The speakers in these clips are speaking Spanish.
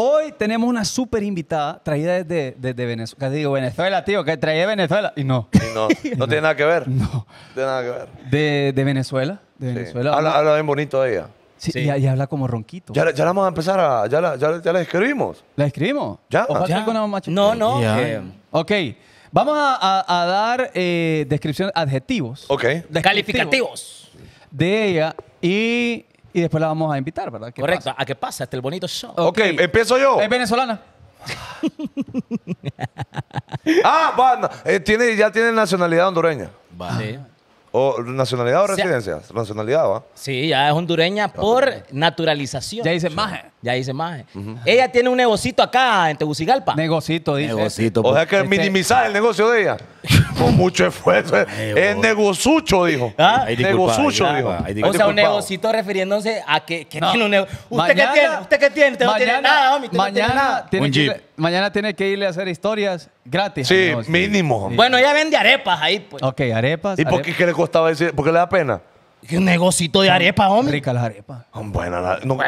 hoy tenemos una súper invitada traída desde, Venezuela. Venezuela. Digo, Venezuela, tío, que traía de Venezuela. Y no. no, tiene nada que ver. No. No tiene nada que ver. De, Venezuela. De Habla, bien bonito ella. Sí, Y, habla como ronquito. Ya, la vamos a empezar a. Ya la, escribimos. ¿La escribimos? ¿Ya? ¿O No, no. Eh. ok. Vamos a, dar eh, descripción, adjetivos. Ok. Calificativos. De ella y y después la vamos a invitar, ¿verdad? Correcto. ¿A qué pasa? Este el bonito show. Ok, empiezo yo. Es venezolana. ah, bueno, eh, tiene, ya tiene nacionalidad hondureña. Vale. Ah. O nacionalidad o residencia. nacionalidad, ¿va? Sí, ya es hondureña ah, por naturalización. Ya dice, maje. Ya dice más. Ella tiene un negocito acá en Tegucigalpa. Negocito, dice. Negocito. O sea pues. que este- minimizar el negocio de ella. Con mucho esfuerzo. Es negosucho, dijo. ¿Ah? Negosucho, dijo. O sea, un negocito refiriéndose a que, que tiene un negocio. ¿Usted qué tiene? ¿Usted qué tiene? Usted no tiene nada, homie. Mañana tiene que irle, mañana tiene que irle a hacer historias gratis. Sí, mínimo. Bueno, ella vende arepas ahí, pues. Ok, arepas. ¿Y por qué, le costaba decir? ¿Por qué le da pena? un negocito de arepas, hombre. Ricas las arepas. Bueno, no-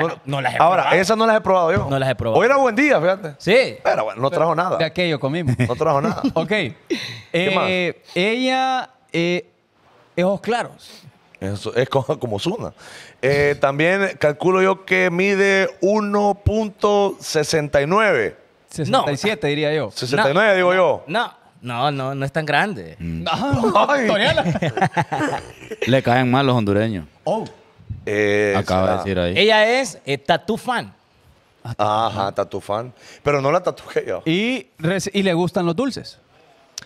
las he Ahora, esas no las he probado yo. No las he probado. Hoy era buen día, fíjate. Sí. Pero bueno, no trajo nada. De aquello comimos. No trajo nada. ok. Eh, Ella eh, es ojos claros. Eso es como, como Zuna. Eh, también calculo yo que mide 1.69. 67 diría yo. 69, digo yo. No. No, no, no es tan grande. Mm. Ah, le caen mal los hondureños. Oh. Acaba de decir ahí. Ella es eh, Tatu fan. Ajá, tatu fan. Pero no la tatué yo. Y, y le gustan los dulces.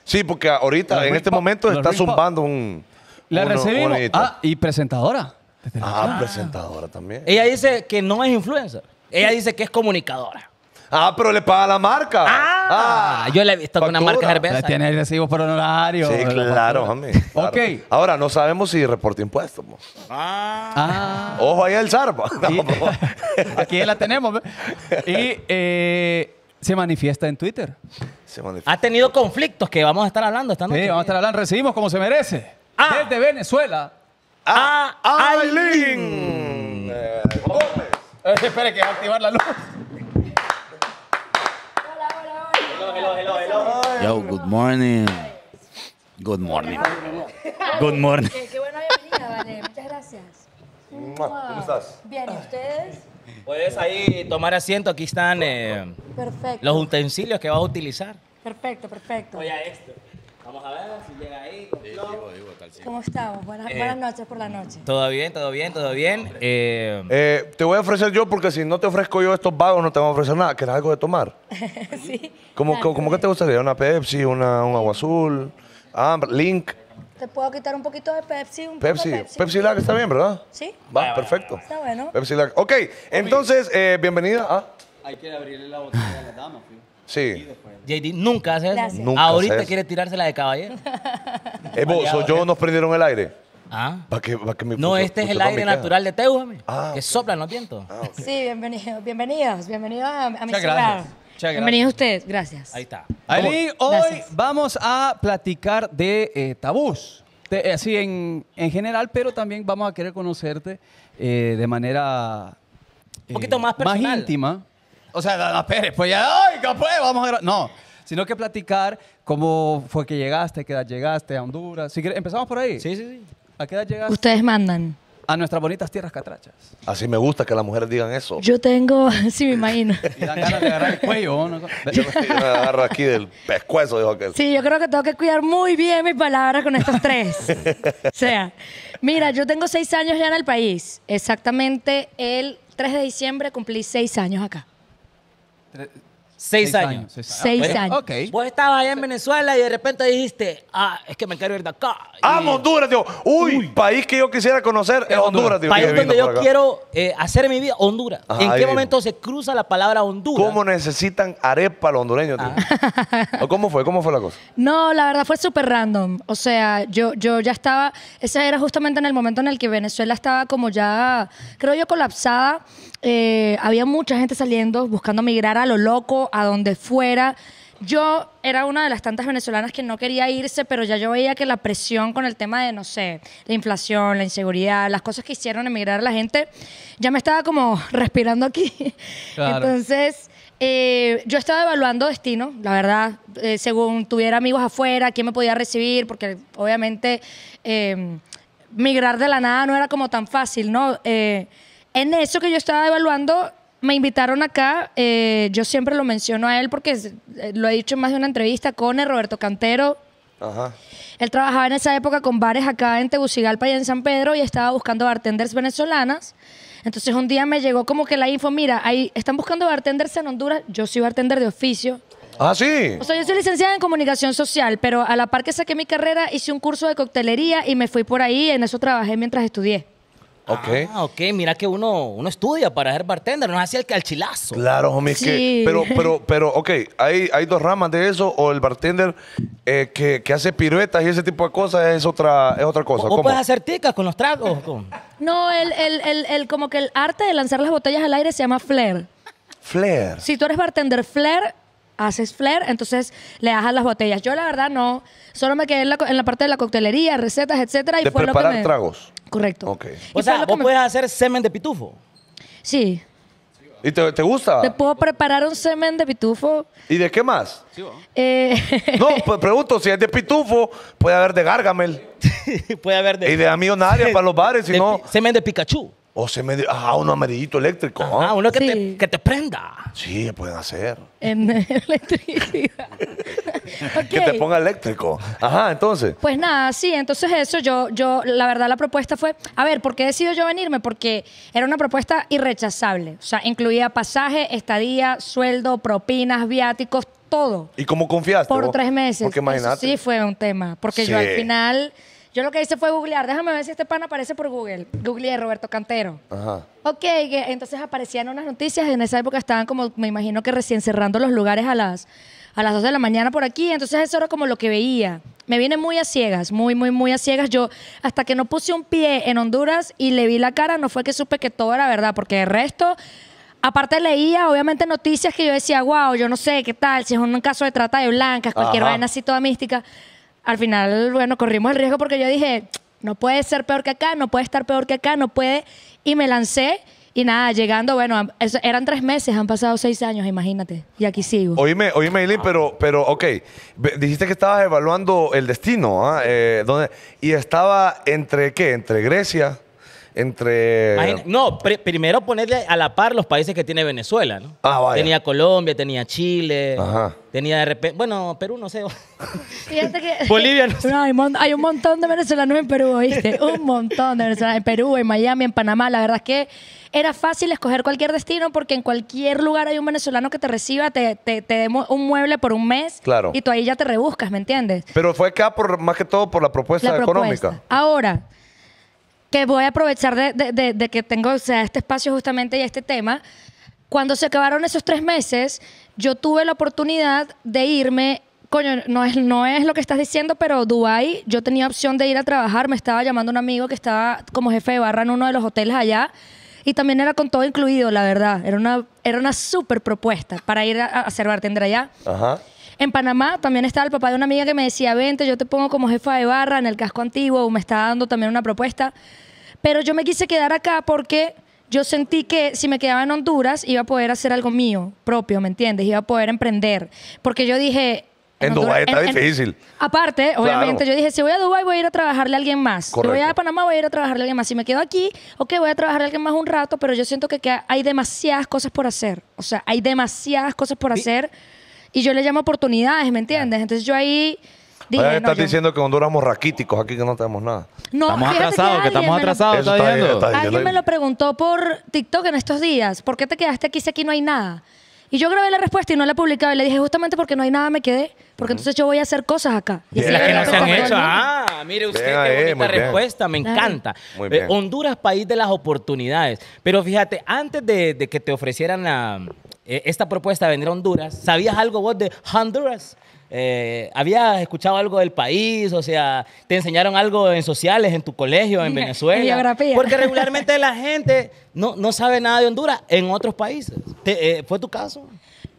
Sí, porque ahorita, en este momento, está zumbando un. La recibimos. ah, y presentadora. Ah, presentadora también. Ella dice que no es influencer. Ella dice que es comunicadora. Ah, pero le paga la marca. Ah, ah. yo le he visto con una marca cerveza. Tiene recibo por honorario. Sí, claro, homie. Okay. Ahora, no sabemos si reporta impuestos. Ah. ah. Ojo ahí el zarpa. Aquí la tenemos. Y eh, se manifiesta en Twitter. Se manifiesta. Ha tenido conflictos que vamos a estar hablando esta noche. Sí, vamos a estar hablando. Recibimos como se merece. Ah. Desde Venezuela. A, a Gómez espere que va a activar la luz. Yo, good morning. Good morning. Good morning. Qué, buena bienvenida, Vale. Muchas gracias. ¿Cómo estás? Bien, ¿y ustedes? Puedes ahí tomar asiento. Aquí están eh, los utensilios que vas a utilizar. Perfecto, perfecto. a esto. Vamos a ver si llega ahí. ¿Cómo estamos? Eh, buenas, noches por la noche. Todo bien, todo bien, todo bien. Eh, eh, te voy a ofrecer yo, porque si no te ofrezco yo estos vagos, no te voy a ofrecer nada. ¿Querés algo de tomar? sí. ¿Cómo, que te gustaría? ¿Una Pepsi, una, un agua azul, Link? Te puedo quitar un poquito de Pepsi, un Pepsi. Pepsi. Pepsi Lag está bien, ¿verdad? Sí. Va, perfecto. está bueno. Pepsi Lag. Ok, entonces, bienvenida a... Ah. Hay que abrirle la botella a la dama, fíjate. Sí. JD nunca hace Ahorita quiere tirársela de caballero. Eh, yo eh. nos prendieron el aire. Ah. ¿Para que, no, este es el aire natural de Teújame, ah, que soplan los vientos. Ah, sí, bienvenidos, bienvenidos, bienvenidos a, mi ciudad gracias. a ustedes, gracias. Ahí está. Ali hoy vamos a platicar de eh, tabús. así en, general, pero también vamos a querer conocerte de manera... Un poquito más personal. Más íntima. O sea, la Pérez, pues ya, ¡ay! vamos a No, sino que platicar cómo fue que llegaste, qué edad llegaste a Honduras. empezamos por ahí. Sí, sí, sí. ¿A qué edad llegaste? Ustedes mandan. A nuestras bonitas tierras catrachas. Así me gusta que las mujeres digan eso. Yo tengo, sí, me imagino. Y dan ganas de agarrar el cuello. ¿no? Yo me agarro aquí del pescuezo, dijo Sí, yo creo que tengo que cuidar muy bien mis palabras con estos tres. o sea, mira, yo tengo seis años ya en el país. Exactamente el 3 de diciembre cumplí seis años acá seis, años. Seis años. Vos estabas allá en Venezuela y de repente dijiste, ah, es que me quiero ir de acá. ¡Amo Honduras, tío! Uy, país que yo quisiera conocer es Honduras, tío. País donde yo quiero eh, hacer mi vida, Honduras. ¿En qué momento se cruza la palabra Honduras? ¿Cómo necesitan arepa los hondureños, tío? Ah. ¿Cómo fue? ¿Cómo fue la cosa? No, la verdad fue súper random. O sea, yo, yo ya estaba, ese era justamente en el momento en el que Venezuela estaba como ya, creo yo, colapsada eh, había mucha gente saliendo, buscando migrar a lo loco, a donde fuera. Yo era una de las tantas venezolanas que no quería irse, pero ya yo veía que la presión con el tema de, no sé, la inflación, la inseguridad, las cosas que hicieron emigrar a la gente, ya me estaba como respirando aquí. Entonces, eh, yo estaba evaluando destino, la verdad, eh, según tuviera amigos afuera, quién me podía recibir, porque obviamente eh, migrar de la nada no era como tan fácil, ¿no? en eso que yo estaba evaluando, me invitaron acá, eh, yo siempre lo menciono a él porque eh, lo he dicho en más de una entrevista, con Roberto Cantero. Ajá. Él trabajaba en esa época con bares acá en Tegucigalpa y en San Pedro y estaba buscando bartenders venezolanas. Entonces un día me llegó como que la info, mira, ahí están buscando bartenders en Honduras, yo soy bartender de oficio. Ah, sí. O sea, yo soy licenciada en comunicación social, pero a la par que saqué mi carrera hice un curso de coctelería y me fui por ahí, en eso trabajé mientras estudié. Ok. Ah, ok, mira que uno, uno estudia para ser bartender, no es así el calchilazo. Claro, homie, que, pero, pero, pero, ok, hay, hay dos ramas de eso, o el bartender eh, que, hace piruetas y ese tipo de cosas es otra, es otra cosa. ¿Cómo? puedes hacer ticas con los tragos. No, el, el, el, como que el arte de lanzar las botellas al aire se llama flair. Flair. Si tú eres bartender flair, haces flair, entonces le das las botellas. Yo la verdad no, solo me quedé en la, parte de la coctelería, recetas, etcétera, y de fue lo tragos correcto. O sea, vos puedes hacer semen de pitufo. Sí. ¿Y te, gusta? Te puedo preparar un semen de pitufo. ¿Y de qué más? Eh, no, pues pregunto, si es de pitufo, puede haber de gargamel. puede haber de... Y de amionaria para los bares, si no... Semen de Pikachu. O semen de... Ah, uno amarillito eléctrico. Ah, uno que, te, que te prenda. Sí, pueden hacer. En electricidad. Que te ponga eléctrico. Ajá, entonces. Pues nada, sí, entonces eso, yo, yo, la verdad la propuesta fue, a ver, ¿por qué decido yo venirme? Porque era una propuesta irrechazable. O sea, incluía pasaje, estadía, sueldo, propinas, viáticos, todo. ¿Y cómo confiaste? Por tres meses. Porque imagínate. sí fue un tema, porque yo al final... Yo lo que hice fue googlear. Déjame ver si este pan aparece por Google. Googleé Roberto Cantero. Ajá. Ok, entonces aparecían unas noticias. En esa época estaban como, me imagino que recién cerrando los lugares a las a las 2 de la mañana por aquí, entonces eso era como lo que veía. Me viene muy a ciegas, muy, muy, muy a ciegas. Yo, hasta que no puse un pie en Honduras y le vi la cara, no fue que supe que todo era verdad, porque el resto, aparte leía obviamente noticias que yo decía, wow, yo no sé qué tal, si es un caso de trata de blancas, cualquier vaina así toda mística. Al final, bueno, corrimos el riesgo porque yo dije, no puede ser peor que acá, no puede estar peor que acá, no puede. Y me lancé y nada, llegando, bueno, eran tres meses, han pasado seis años, imagínate. Y aquí sigo. Oíme, oíme, Eileen, pero, pero, ok, dijiste que estabas evaluando el destino, ¿ah? Eh, y estaba entre qué, entre Grecia entre... no, primero ponerle a la par los países que tiene Venezuela, ¿no? Ah, vaya. Tenía Colombia, tenía Chile, tenía de repente... Bueno, Perú no sé. Fíjate que... Bolivia no sé. hay, un montón de venezolanos en Perú, viste un montón de venezolanos en Perú, en Miami, en Panamá. La verdad es que era fácil escoger cualquier destino porque en cualquier lugar hay un venezolano que te reciba, te, te, demos un mueble por un mes claro. y tú ahí ya te rebuscas, ¿me entiendes? Pero fue acá por, más que todo por la propuesta, la propuesta. económica. Ahora que voy a aprovechar de, de, que tengo o sea, este espacio justamente y este tema. Cuando se acabaron esos tres meses, yo tuve la oportunidad de irme. Coño, no es, no es lo que estás diciendo, pero Dubai, yo tenía opción de ir a trabajar. Me estaba llamando un amigo que estaba como jefe de barra en uno de los hoteles allá. Y también era con todo incluido, la verdad. Era una, era una súper propuesta para ir a, a hacer bartender allá. En Panamá también estaba el papá de una amiga que me decía, vente, yo te pongo como jefa de barra en el casco antiguo, me estaba dando también una propuesta. Pero yo me quise quedar acá porque yo sentí que si me quedaba en Honduras iba a poder hacer algo mío, propio, ¿me entiendes? Iba a poder emprender. Porque yo dije... En, Dubái está difícil. aparte, obviamente, yo dije, si voy a Dubái voy a ir a trabajarle a alguien más. Si voy a Panamá voy a ir a trabajarle a alguien más. Si me quedo aquí, ok, voy a trabajarle a alguien más un rato, pero yo siento que, hay demasiadas cosas por hacer. O sea, hay demasiadas cosas por hacer. Y yo le llamo oportunidades, ¿me entiendes? Entonces yo ahí estás diciendo que Honduras somos raquíticos, aquí que no tenemos nada. No, Estamos atrasados, que estamos atrasados, Alguien me lo preguntó por TikTok en estos días, ¿por qué te quedaste aquí si aquí no hay nada? Y yo grabé la respuesta y no la publicaba y le dije, justamente porque no hay nada me quedé, porque entonces yo voy a hacer cosas acá. Y no se han hecho. Ah, mire usted, qué bonita respuesta, me encanta. Eh, Honduras, país de las oportunidades. Pero fíjate, antes de, que te ofrecieran eh, esta propuesta de venir a Honduras, ¿sabías algo vos de Honduras? Eh, ¿Habías escuchado algo del país? O sea, ¿te enseñaron algo en sociales, en tu colegio, en Venezuela? Porque regularmente la gente no, no sabe nada de Honduras en otros países. Eh, ¿Fue tu caso?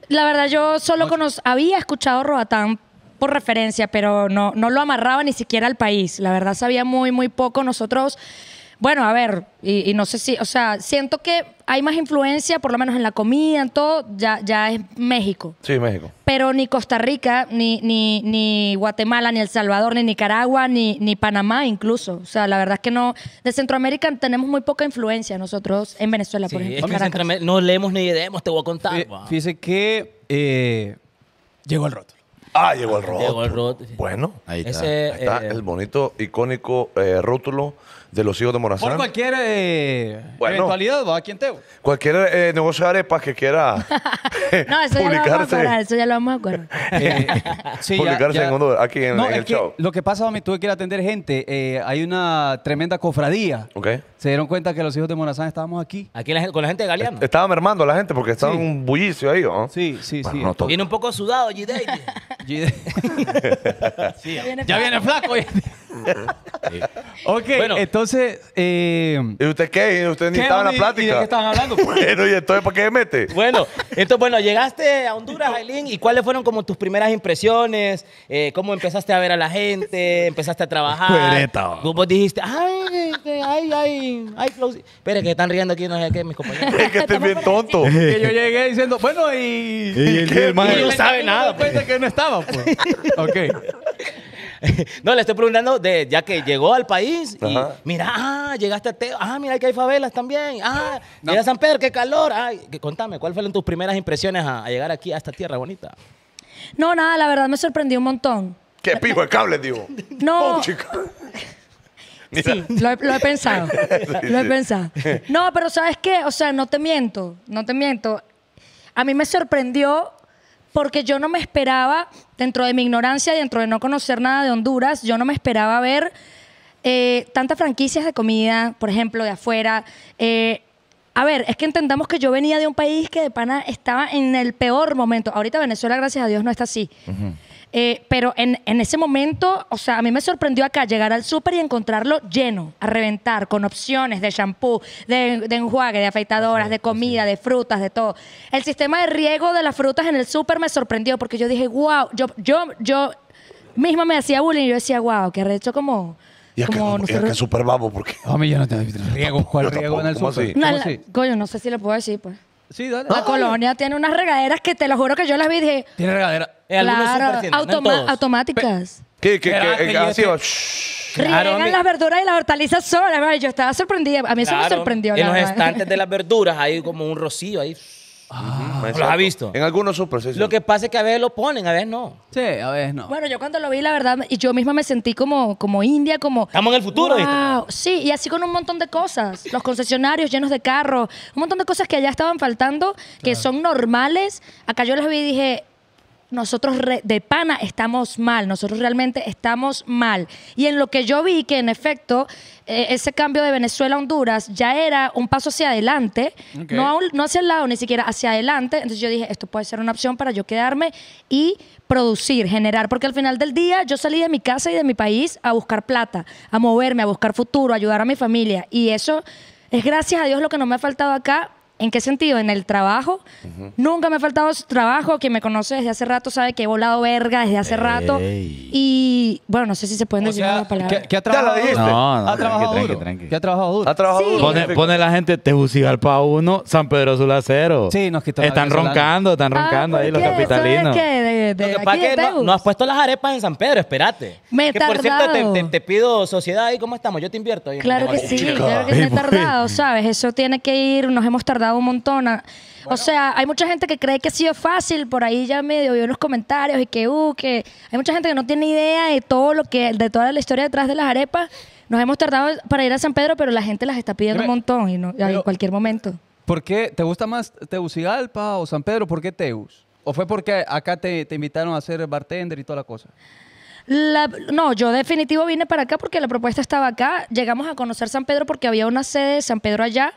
La verdad, yo solo había escuchado Roatán por referencia, pero no, no lo amarraba ni siquiera al país. La verdad, sabía muy, muy poco. Nosotros bueno, a ver, y, no sé si, o sea, siento que hay más influencia, por lo menos en la comida, en todo, ya, ya es México. Sí, México. Pero ni Costa Rica, ni, ni, ni Guatemala, ni El Salvador, ni Nicaragua, ni, ni Panamá incluso. O sea, la verdad es que no, de Centroamérica tenemos muy poca influencia nosotros en Venezuela, por ejemplo. no leemos ni leemos, te voy a contar. Fíjese que eh, llegó el rótulo. Ah, llegó el rótulo. Llegó el rótulo. Bueno, ahí está. está eh, el bonito, icónico eh, rótulo de los hijos de Morazán. Por cualquier eh, eventualidad, va aquí en Teo. Cualquier eh, negocio de arepas que quiera no, eso publicarse. Ya lo vamos a acordar, eso ya lo vamos a acordar. Eh, sí, publicarse En aquí en, el show. Lo que pasa, mami, tuve que ir a atender gente. Eh, hay una tremenda cofradía. Okay. Se dieron cuenta que los hijos de Morazán estábamos aquí. Aquí con la gente de Galeano. Estaba mermando la gente porque estaba en un bullicio ahí, ¿no? Sí, sí, sí. viene un poco sudado, G-Day. sí, viene flaco. Ya viene flaco ok, Bueno. entonces. eh, ¿Y usted qué? ¿Usted ni estaba en la plática? ¿Y de qué estaban hablando? Bueno, ¿y entonces para qué me mete? Bueno, entonces, bueno, llegaste a Honduras, Aileen, ¿y cuáles fueron como tus primeras impresiones? Eh, ¿Cómo empezaste a ver a la gente? ¿Empezaste a trabajar? Pues va. Vos dijiste, ay, ay, ay, ay, close. Espera, que están riendo aquí, no sé qué, mis compañeros. Es que estén bien tonto. que yo llegué diciendo, bueno, y. Y el- y no sabe nada, Pues. que no estaba, pues. Ok. no, le estoy preguntando de ya que llegó al país y mira, ah, llegaste a Teo, ah, mira que hay favelas también, ah, mira San Pedro, qué calor. Ay, contame, ¿cuáles fueron tus primeras impresiones a, llegar aquí a esta tierra bonita? No, nada, la verdad me sorprendió un montón. ¿Qué pijo el cable, digo? No. Oh, Sí, lo he, pensado. lo he pensado. No, pero ¿sabes qué? O sea, no te miento, no te miento. A mí me sorprendió porque yo no me esperaba, dentro de mi ignorancia, dentro de no conocer nada de Honduras, yo no me esperaba ver eh, tantas franquicias de comida, por ejemplo, de afuera. Eh, a ver, es que entendamos que yo venía de un país que de pana estaba en el peor momento. Ahorita Venezuela, gracias a Dios, no está así. Eh, pero en, en, ese momento, o sea, a mí me sorprendió acá llegar al súper y encontrarlo lleno, a reventar, con opciones de shampoo, de, enjuague, de afeitadoras, de comida, de frutas, de todo. El sistema de riego de las frutas en el súper me sorprendió porque yo dije, wow, yo, yo, yo misma me hacía bullying y yo decía, wow, que hecho como... Y es como es súper babo porque... No, yo no tengo riego, ¿cuál riego en el súper? No, coño, no sé si lo puedo decir, pues. Sí, La colonia tiene unas regaderas que te lo juro que yo las vi y dije. Tiene regaderas? claro, automáticas. ¿Qué? ¿Qué? Eh, ah, ah, que Riegan las verduras y las hortalizas solas. Yo estaba sorprendida. A mí eso me sorprendió. En los estantes de las verduras hay como un rocío ahí. Ah, ¿Los ha visto? En algunos super, Lo que pasa es que a veces lo ponen, a veces no. Sí, a veces no. Bueno, yo cuando lo vi, la verdad, y yo misma me sentí como, como india, como... Estamos en el futuro, Sí, y así con un montón de cosas. Los concesionarios llenos de carros, un montón de cosas que allá estaban faltando, que son normales. Acá yo las vi y dije, nosotros de pana estamos mal, nosotros realmente estamos mal. Y en lo que yo vi que en efecto eh, ese cambio de Venezuela a Honduras ya era un paso hacia adelante, no, no hacia el lado, ni siquiera hacia adelante. Entonces yo dije, esto puede ser una opción para yo quedarme y producir, generar, porque al final del día yo salí de mi casa y de mi país a buscar plata, a moverme, a buscar futuro, a ayudar a mi familia. Y eso es gracias a Dios lo que no me ha faltado acá ¿En qué sentido? En el trabajo. Nunca me ha faltado trabajo. Quien me conoce desde hace rato sabe que he volado verga desde hace rato. Y bueno, no sé si se pueden decir las palabras. ¿Qué, ha trabajado duro? No, no, ¿Qué ha trabajado duro? Ha trabajado duro. Pone, la gente Tegucigalpa 1, San Pedro Sulacero. Sí, nos quitó Están roncando, están ah, roncando ahí los capitalinos no, has puesto las arepas en San Pedro, espérate. Me te, pido sociedad y cómo estamos, yo te invierto. claro que sí, claro que me he tardado, ¿sabes? Eso tiene que ir, nos hemos tardado un montón. Ah, o sea, hay mucha gente que cree que ha sido fácil, por ahí ya medio vio los comentarios y que, uh, que hay mucha gente que no tiene idea de todo lo que, de toda la historia detrás de las arepas. Nos hemos tardado para ir a San Pedro, pero la gente las está pidiendo un montón y en cualquier momento. ¿Por qué te gusta más Teusigalpa o San Pedro? ¿Por qué Teus? ¿O fue porque acá te, te invitaron a ser bartender y toda la cosa? no, yo definitivo vine para acá porque la propuesta estaba acá. Llegamos a conocer San Pedro porque había una sede de San Pedro allá.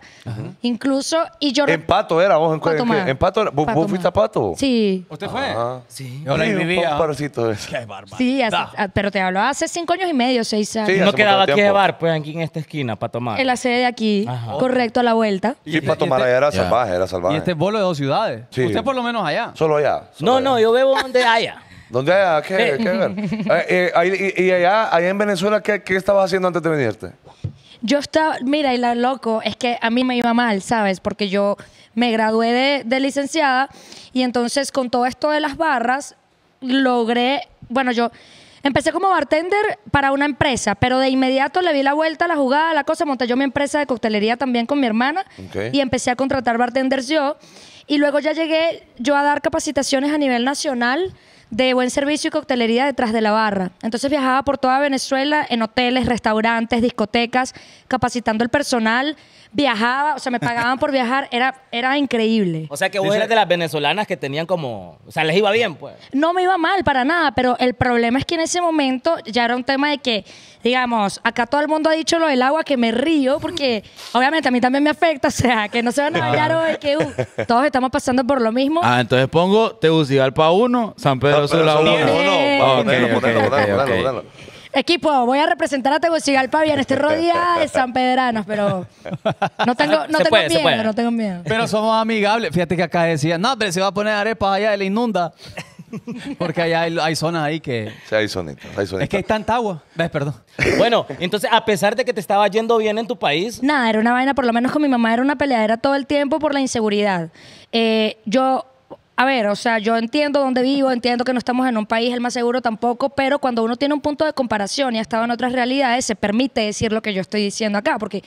Incluso, En Pato era, vos en En Pato ¿Vos, fuiste a Pato? Sí. ¿Usted fue? Sí. Ahora vivía. eso. Qué Sí, ah, pero te hablo hace cinco años y medio, seis años. Sí, no quedaba aquí llevar, bar, pues aquí en esta esquina para tomar. En la sede de aquí, correcto, a la vuelta. y, para tomar allá era salvaje, era salvaje. Y este bolo de dos ciudades. Sí. Usted por lo menos allá. Solo allá. no, no, yo bebo donde haya. ¿Dónde ah, ¿Qué, ah, eh, y, allá, en Venezuela, ¿qué, estabas haciendo antes de venirte? Yo estaba, mira, y la loco, es que a mí me iba mal, ¿sabes? Porque yo me gradué de, licenciada y entonces con todo esto de las barras logré, bueno, yo empecé como bartender para una empresa, pero de inmediato le vi la vuelta, a la jugada, la cosa, monté yo mi empresa de coctelería también con mi hermana y empecé a contratar bartenders yo y luego ya llegué yo a dar capacitaciones a nivel nacional de buen servicio y coctelería detrás de la barra. Entonces viajaba por toda Venezuela en hoteles, restaurantes, discotecas, capacitando el personal viajaba, o sea, me pagaban por viajar, era, era increíble. O sea, que vos eras de las venezolanas que tenían como, o sea, les iba bien, pues. No me iba mal para nada, pero el problema es que en ese momento ya era un tema de que, digamos, acá todo el mundo ha dicho lo del agua, que me río, porque obviamente a mí también me afecta, o sea, que no se van a bailar hoy, que uh, todos estamos pasando por lo mismo. Ah, entonces pongo Tegucigalpa 1, San Pedro Sula 1. Equipo, voy a representar a Tegucigalpa bien. Estoy rodeada de San pedranos pero no tengo, miedo, no tengo miedo. Pero somos amigables. Fíjate que acá decía, no, pero se va a poner arepa allá de la inunda. Porque allá hay, zonas ahí que... Sí, hay zonitas, hay zonitas. Es que hay tanta agua. Ves, perdón. Bueno, entonces, a pesar de que te estaba yendo bien en tu país... Nada, era una vaina, por lo menos con mi mamá era una peleadera todo el tiempo por la inseguridad. Eh, yo a ver, o sea, yo entiendo dónde vivo, entiendo que no estamos en un país el más seguro tampoco, pero cuando uno tiene un punto de comparación y ha estado en otras realidades, se permite decir lo que yo estoy diciendo acá, porque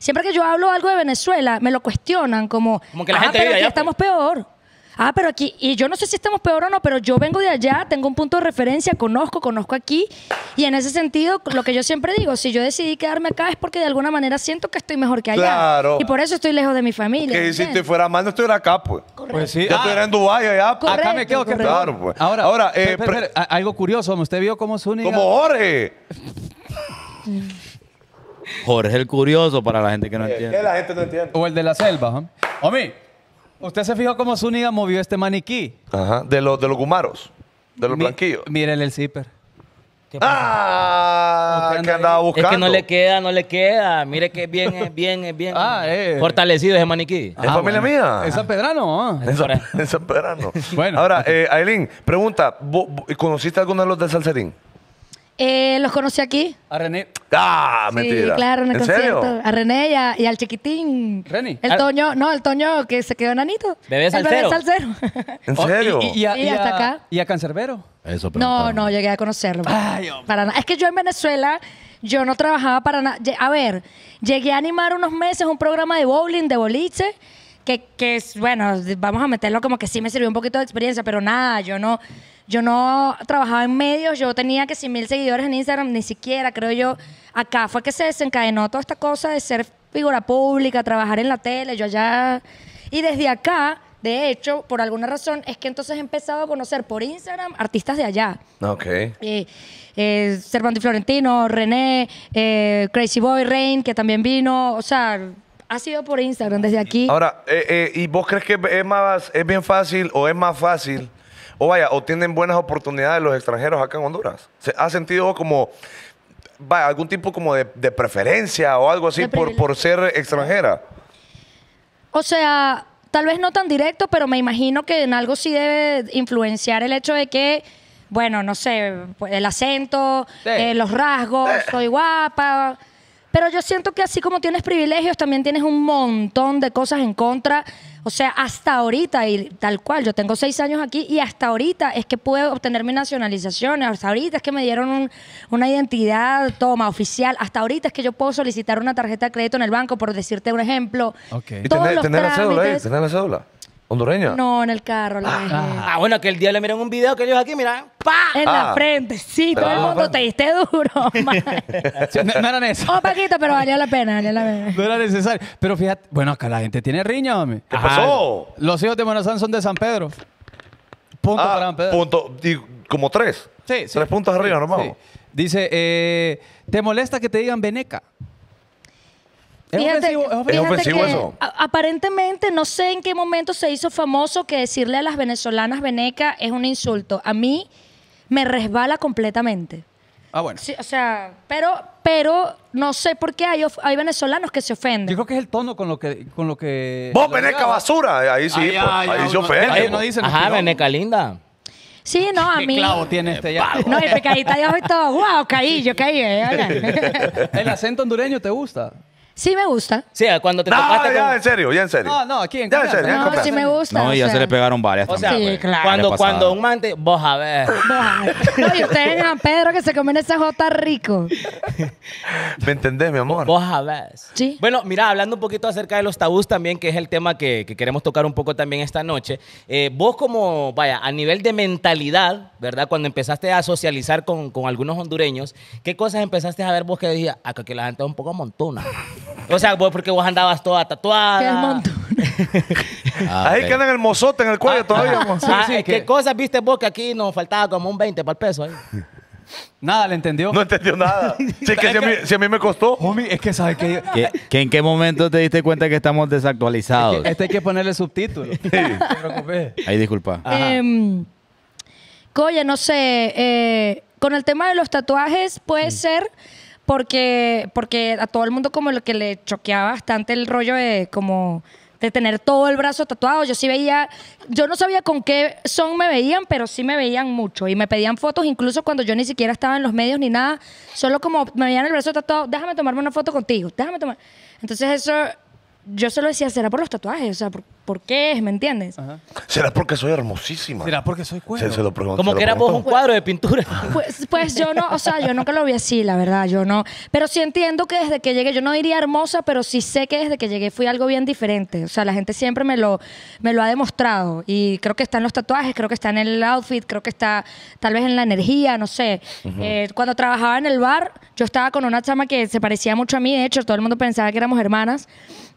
siempre que yo hablo algo de Venezuela, me lo cuestionan como, que la ah, gente pues". estamos peor. Ah, pero aquí, y yo no sé si estamos peor o no, pero yo vengo de allá, tengo un punto de referencia, conozco, conozco aquí, y en ese sentido, lo que yo siempre digo, si yo decidí quedarme acá es porque de alguna manera siento que estoy mejor que allá. Y por eso estoy lejos de mi familia. Que si te fuera mal, no estuviera acá, pues. Pues sí. Ah, estuviera en Dubái, allá. acá me quedo, que claro, pues. Ahora, Ahora eh, algo curioso, usted vio cómo es única? Como Jorge. Jorge el curioso, para la gente que no eh, entiende. Que la gente no entiende. O el de la selva, ¿no? ¿eh? Omi, ¿Usted se fijó cómo Zúñiga movió este maniquí? Ajá, de, los de los gumaros, de los blanquillos. Miren el zipper. Ah, que andaba buscando. Es que no le queda, no le queda. Mire que bien, eh, bien, eh, bien ah, eh. fortalecido ese maniquí. Es familia ah, mía. ¿Es San Pedrano? Ah. es San- Pedrano. Bueno. Ahora, Ailín, pregunta, ¿vo- conociste alguno de los del Salserín? Eh, los conocí aquí. A René. Ah, mentira. Sí, claro, en el concierto. A René y, al chiquitín. ¿René? El Toño, no, el Toño que se quedó enanito. Bebé El bebé salsero. cero. ¿En oh, serio? y, hasta acá. y a Cancerbero. Eso no, no, llegué a conocerlo. para nada. Es que yo en Venezuela, yo no trabajaba para nada. A ver, llegué a animar unos meses un programa de bowling, de boliche, que, que es, bueno, vamos a meterlo como que sí me sirvió un poquito de experiencia, pero nada, yo no, yo no trabajaba en medios, yo tenía que 100 mil seguidores en Instagram, ni siquiera, creo yo. Acá fue que se desencadenó toda esta cosa de ser figura pública, trabajar en la tele, yo allá. Y desde acá, de hecho, por alguna razón, es que entonces he empezado a conocer por Instagram artistas de allá. Ok. Eh, eh Florentino, René, eh, Crazy Boy, Rain, que también vino, o sea ha sido por Instagram desde aquí. Ahora, eh, ¿y vos crees que es más es bien fácil o es más fácil o vaya, o tienen buenas oportunidades los extranjeros acá en Honduras. ¿Se ¿Ha sentido como vaya, algún tipo como de, preferencia o algo así por, por ser extranjera? O sea, tal vez no tan directo, pero me imagino que en algo sí debe influenciar el hecho de que, bueno, no sé, el acento, eh, los rasgos, eh. soy guapa. Pero yo siento que así como tienes privilegios, también tienes un montón de cosas en contra. O sea, hasta ahorita, y tal cual, yo tengo seis años aquí y hasta ahorita es que pude obtener mi nacionalización, hasta ahorita es que me dieron una identidad, toma, oficial, hasta ahorita es que yo puedo solicitar una tarjeta de crédito en el banco, por decirte un ejemplo. ¿Y tener, la cédula? ahí? ¿Tener la cédula? ¿Hondureña? No, en el carro ah. ah, bueno, aquel día le miran un video que ellos aquí, miran. ¡pa! En la ah. frente, sí, todo el mundo te diste duro. No, era necesario. Oh, Paquito, pero valía la pena, la pena. No era necesario. Pero fíjate, bueno, acá la gente tiene riña, hombre. ¿Qué pasó? Los hijos de Monazán son de San Pedro. Punto ah, para San Pedro. punto. como tres. Sí, sí. Tres puntos arriba, riña nomás. Dice, eh, ¿te molesta que te digan veneca? es ofensivo, eso. aparentemente, no sé en qué momento se hizo famoso que decirle a las venezolanas veneca es un insulto. A mí me resbala completamente. Ah, bueno. o sea, pero, pero no sé por qué hay, hay, venezolanos que se ofenden. Yo creo que es el tono con lo que. Con lo que ¡Vos, veneca basura! Ahí sí, pues, ahí se ofende. Ahí no pues. dicen Ajá, veneca linda. Sí, no, a mí. ¿Qué clavo tiene este ya? No, y pecadita de ojo y todo. ¡Wow! Caí, yo caí. Eh, el acento hondureño te gusta. Sí me gusta. Sí, cuando te No, ya en serio, ya en serio. No, no, aquí en Ya, No, sí me gusta. No, y ya se le pegaron varias O sea, Sí, claro. cuando, cuando un mante... Vos a ver. ver. No, y ustedes en San Pedro que se comen ese jota rico. ¿Me entendés, mi amor? Vos a ver. Sí. Bueno, mira, hablando un poquito acerca de los tabús también, que es el tema que, queremos tocar un poco también esta noche. eh, vos como, vaya, a nivel de mentalidad, ¿verdad? Cuando empezaste a socializar con, con algunos hondureños, ¿qué cosas empezaste a ver vos que decías, acá ah, que la gente es un poco montona? O sea, vos, porque vos andabas toda tatuada. montón. Ah, ahí quedan el mozote en el cuello ah, todavía. Ah, sí, ah, ¿Qué cosas viste vos que aquí nos faltaba como un 20 para el peso? Ahí? Nada, ¿le entendió? No entendió nada. si, a mí, me costó. Homie, es que sabes que... que... ¿En qué momento te diste cuenta que estamos desactualizados? este hay que ponerle subtítulos. No te preocupes. Ahí, disculpa. Eh, no sé. Eh, con el tema de los tatuajes, puede ser porque, porque a todo el mundo como lo que le choqueaba bastante el rollo de como de tener todo el brazo tatuado. Yo sí veía, yo no sabía con qué son me veían, pero sí me veían mucho. Y me pedían fotos incluso cuando yo ni siquiera estaba en los medios ni nada. Solo como me veían el brazo tatuado, déjame tomarme una foto contigo, déjame tomar. Entonces eso yo se lo decía, ¿será por los tatuajes? O sea, ¿por, qué ¿Me entiendes? ¿Será porque soy hermosísima? ¿Será porque soy cuero? Se, Como que éramos un cuadro de pintura. Pues, pues, yo no, o sea, yo nunca lo vi así, la verdad, yo no. Pero sí entiendo que desde que llegué, yo no diría hermosa, pero sí sé que desde que llegué fui algo bien diferente. O sea, la gente siempre me lo, me lo ha demostrado. Y creo que está en los tatuajes, creo que está en el outfit, creo que está tal vez en la energía, no sé. Eh, cuando trabajaba en el bar, yo estaba con una chama que se parecía mucho a mí, de hecho, todo el mundo pensaba que éramos hermanas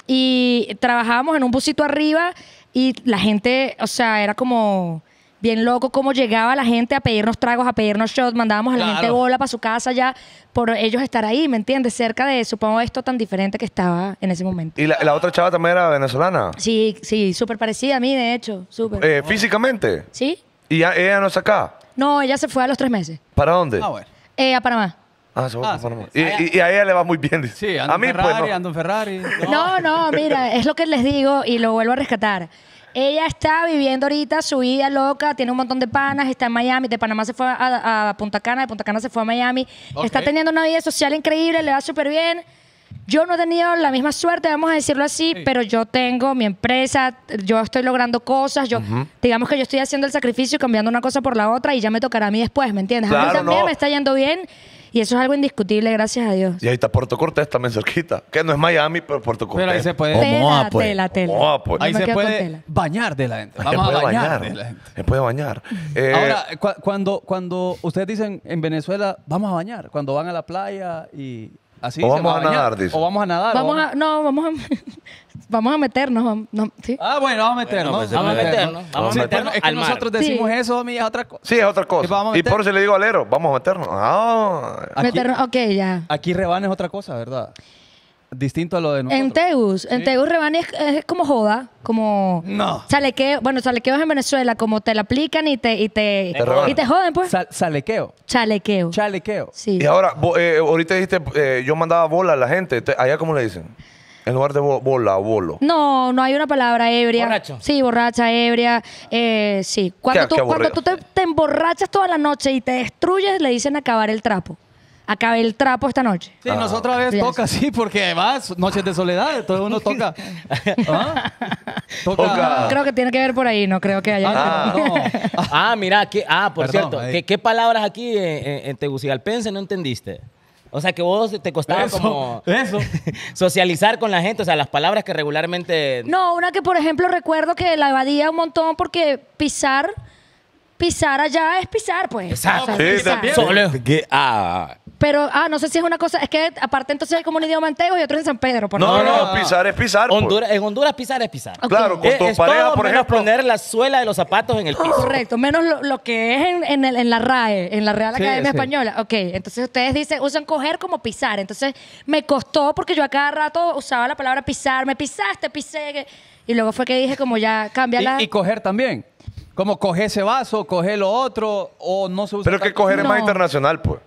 y trabajábamos en un busito arriba y la gente, o sea, era como bien loco cómo llegaba la gente a pedirnos tragos, a pedirnos shots, mandábamos a la gente bola para su casa ya por ellos estar ahí, ¿me entiendes? Cerca de, supongo, esto tan diferente que estaba en ese momento. ¿Y la, otra chava también era venezolana? Sí, sí, súper parecida a mí, de hecho, súper. Eh, ¿Físicamente? Sí. ¿Y ella no está acá? No, ella se fue a los tres meses. ¿Para dónde? Ah, eh, a Panamá. Ah, ah, y, a ella le va muy bien. Sí, a mí, pues, no. Ferrari. No. no, mira, es lo que les digo y lo vuelvo a rescatar. Ella está viviendo ahorita su vida loca, tiene un montón de panas, está en Miami, de Panamá se fue a, Punta Cana, de Punta Cana se fue a Miami. Está teniendo una vida social increíble, le va súper bien. Yo no he tenido la misma suerte, vamos a decirlo así, pero yo tengo mi empresa, yo estoy logrando cosas, yo digamos que yo estoy haciendo el sacrificio cambiando una cosa por la otra y ya me tocará a mí después, ¿me entiendes? a mí también me está yendo bien y eso es algo indiscutible, gracias a Dios. Y ahí está Puerto Cortés también cerquita. Que no es Miami, pero Puerto Cortés. Pero ahí se puede. Pues. Tela, tela, pues. tela. Ahí se puede bañar de la gente. Vamos se puede a bañar, Se puede bañar. Mm. Eh, Ahora, cuando, cuando ustedes dicen en Venezuela, vamos a bañar, cuando van a la playa y o vamos a nadar, dice. O vamos a nadar. Vamos, a, no, vamos a, vamos a meternos. ¿sí? Ah, bueno, vamos a meternos. vamos, a meternos. a Es que nosotros decimos sí. eso, mi es otra cosa. Sí, es otra cosa. Y por eso le digo al héroe, vamos a meternos. Ah, meternos, ok, ya. Aquí rebanes es otra cosa, ¿verdad? distinto a lo de nosotros. En Teus, en Teus Rebani es, como joda, como no. chalequeo, bueno, chalequeos en Venezuela, como te la aplican y te y te, joden pues. chalequeo. Chalequeo. Chalequeo. Sí. Y ahora eh, ahorita dijiste eh, yo mandaba bola a la gente, allá cómo le dicen? En lugar de bola bolo. No, no hay una palabra ebria. Sí, borracha, ebria. Eh, sí. Cuando, tú, te emborrachas toda la noche y te destruyes, le dicen acabar el trapo. Acabé el trapo esta noche. Sí, nosotras ah, a toca, sí, porque además, noches de soledad, todo uno ¿Ah? toca. toca. Creo que tiene que ver por ahí, no creo que haya. Ah, ah mira, que, ah, por cierto, ¿qué, palabras aquí en, Tegucigalpense no entendiste? O sea, que vos te costaba como eso. socializar con la gente, o sea, las palabras que regularmente... No, una que por ejemplo recuerdo que la evadía un montón porque pisar, pisar allá es pisar, pues. Exacto. Solo. ah, pero, ah, no sé si es una cosa, es que aparte entonces hay como un idioma antiguo y otro en San Pedro, por No, no, pisar es pisar. Pues. en Honduras pisar es pisar. Claro, con tu pareja, por menos ejemplo. poner la suela de los zapatos en el piso. Correcto, menos lo, que es en, la RAE, en la Real Academia Española. Ok, entonces ustedes dicen, usan coger como pisar. Entonces me costó porque yo a cada rato usaba la palabra pisar, me pisaste, pisé. Y luego fue que dije como ya cambia la... Y, coger también. Como coger ese vaso, coger lo otro, o no se usa. Pero que coger es más internacional, pues.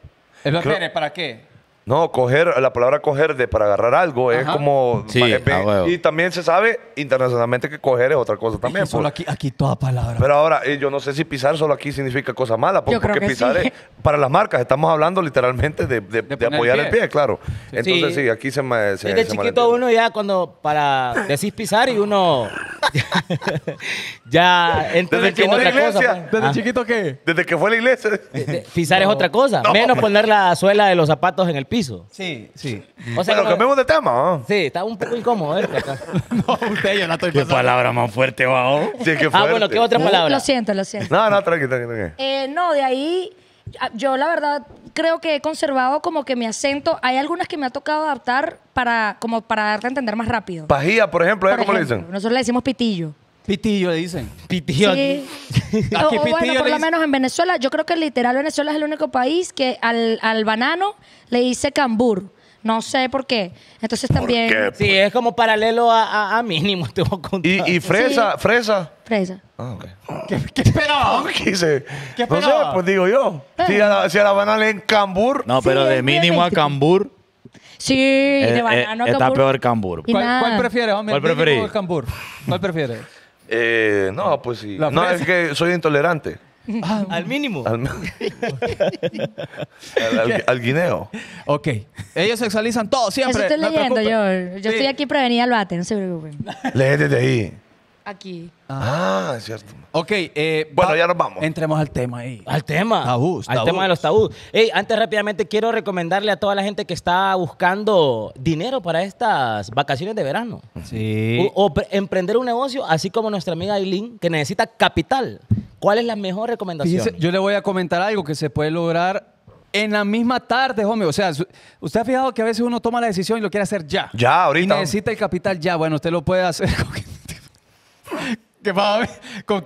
El hotel es para qué? No, coger, la palabra coger de para agarrar algo es como. Eh, y también se sabe internacionalmente que coger es otra cosa también. solo pues. aquí, aquí toda palabra. Pero ahora, eh, yo no sé si pisar solo aquí significa cosa mala, pues, porque, pisar es, para las marcas, estamos hablando literalmente de, apoyar el pie, claro. Entonces sí. aquí se me. Desde chiquito uno ya cuando para decís pisar y uno ya Desde que fue la iglesia. ¿Desde pues. chiquito qué? Desde que fue la iglesia. Pisar es otra cosa. menos poner la suela de los zapatos en el piso. Sí, sí. O sea, bueno, ¿cambiamos de tema. ¿no? Sí, está un poco incómodo ¿eh? no, usted, yo no estoy ¿Qué palabra más fuerte, wow. Sí, qué fuerte. Ah, bueno, ¿qué otra palabra? Lo siento, lo siento. No, no, tranquilo, tranquilo, Eh, no, de ahí yo la verdad creo que he conservado como que mi acento. Hay algunas que me ha tocado adaptar para como para darte a entender más rápido. Pajía, por ejemplo, como ¿eh? ¿cómo le dicen? Nosotros le decimos pitillo. Pitillo, dicen. Pitillo. Sí. bueno, por lo menos en Venezuela, yo creo que literal Venezuela es el único país que al, al banano le dice cambur. No sé por qué. Entonces también. sí, es como paralelo a, mínimo, te voy contar. ¿Y, fresa? ¿Fresa? Fresa. Ah, ¿Qué, qué esperaba? ¿Qué, ¿Qué esperaba? sé, pues digo yo. Eh. Si, a la, banana le cambur. No, pero de mínimo a cambur. Sí, eh, de eh, banano a cambur. Está peor cambur. ¿Cuál, prefieres, hombre? ¿Cuál prefieres? ¿Cuál prefieres? Eh, no, pues sí. No, es que soy intolerante. Ah. Al mínimo. Al, guineo. Ok. Ellos sexualizan todo siempre. Eso estoy leyendo yo. Yo estoy aquí prevenida al bate, no se preocupen. Lee desde ahí aquí. Ah, es cierto. Ok, eh, Bueno, ya nos vamos. Entremos al tema ahí. Al tema. Tabús, Al tema de los tabús. Ey, antes rápidamente quiero recomendarle a toda la gente que está buscando dinero para estas vacaciones de verano. Sí. O, emprender un negocio, así como nuestra amiga Aileen, que necesita capital. ¿Cuál es la mejor recomendación? yo le voy a comentar algo que se puede lograr en la misma tarde, hombre. O sea, usted ha fijado que a veces uno toma la decisión y lo quiere hacer ya. Ya, ahorita. necesita el capital ya. Bueno, usted lo puede hacer. con- que va con,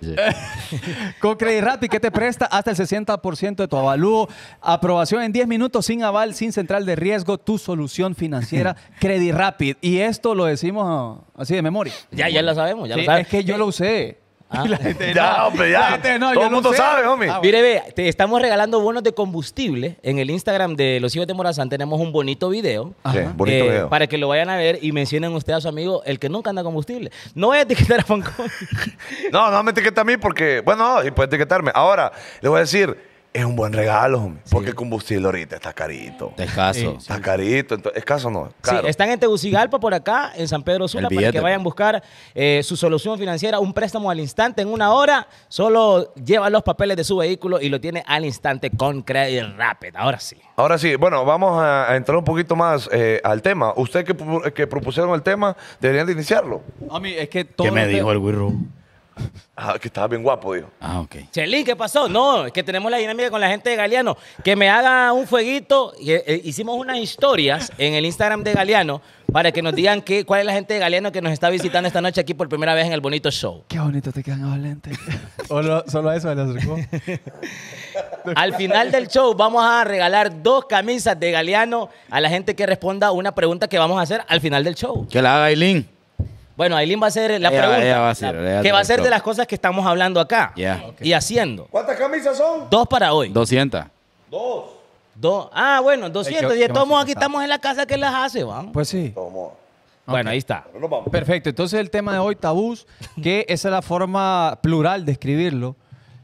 con Credit Rapid que te presta hasta el 60% de tu avalúo. Aprobación en 10 minutos sin aval, sin central de riesgo, tu solución financiera Credit Rapid. Y esto lo decimos así de memoria. Ya, ya la sabemos, Es que yo lo usé. Ah. ya, hombre, ya. Todo el mundo sabe, homie. Ah, Mire, ve, te estamos regalando bonos de combustible. En el Instagram de Los Hijos de Morazán tenemos un bonito video. Sí, eh, bonito video. Para que lo vayan a ver y mencionen usted a su amigo, el que nunca anda combustible. No voy a etiquetar a Fancón. no, no me etiqueta a mí porque, bueno, y puede etiquetarme. Ahora, le voy a decir es un buen regalo, porque el combustible ahorita está carito. Está escaso. Está carito, entonces, escaso no. están en Tegucigalpa por acá, en San Pedro Sula, para que vayan a buscar eh, su solución financiera, un préstamo al instante en una hora. Solo lleva los papeles de su vehículo y lo tiene al instante con Credit Rapid. Ahora sí. Ahora sí, bueno, vamos a entrar un poquito más eh, al tema. Usted que, propusieron el tema, deberían de iniciarlo. mí es que todo ¿Qué me dijo el Ah, que estaba bien guapo, dijo. Ah, ok. Chelín, ¿qué pasó? No, es que tenemos la dinámica con la gente de Galeano. Que me haga un fueguito. Eh, eh, hicimos unas historias en el Instagram de Galeano para que nos digan qué, cuál es la gente de Galeano que nos está visitando esta noche aquí por primera vez en el bonito show. Qué bonito te quedan los lentes. solo a eso le acercó. Al final del show vamos a regalar dos camisas de Galeano a la gente que responda una pregunta que vamos a hacer al final del show. Que la haga Aileen. Bueno, Aileen va a hacer la pregunta. va a ser que va a ser de las cosas que estamos hablando acá. Y haciendo. ¿Cuántas camisas son? Dos para hoy. 200. Dos. Dos. Ah, bueno, doscientas. y estamos aquí estamos en la casa que las hace, vamos. Pues sí. Bueno, ahí está. Perfecto. Entonces el tema de hoy, tabús, que esa es la forma plural de escribirlo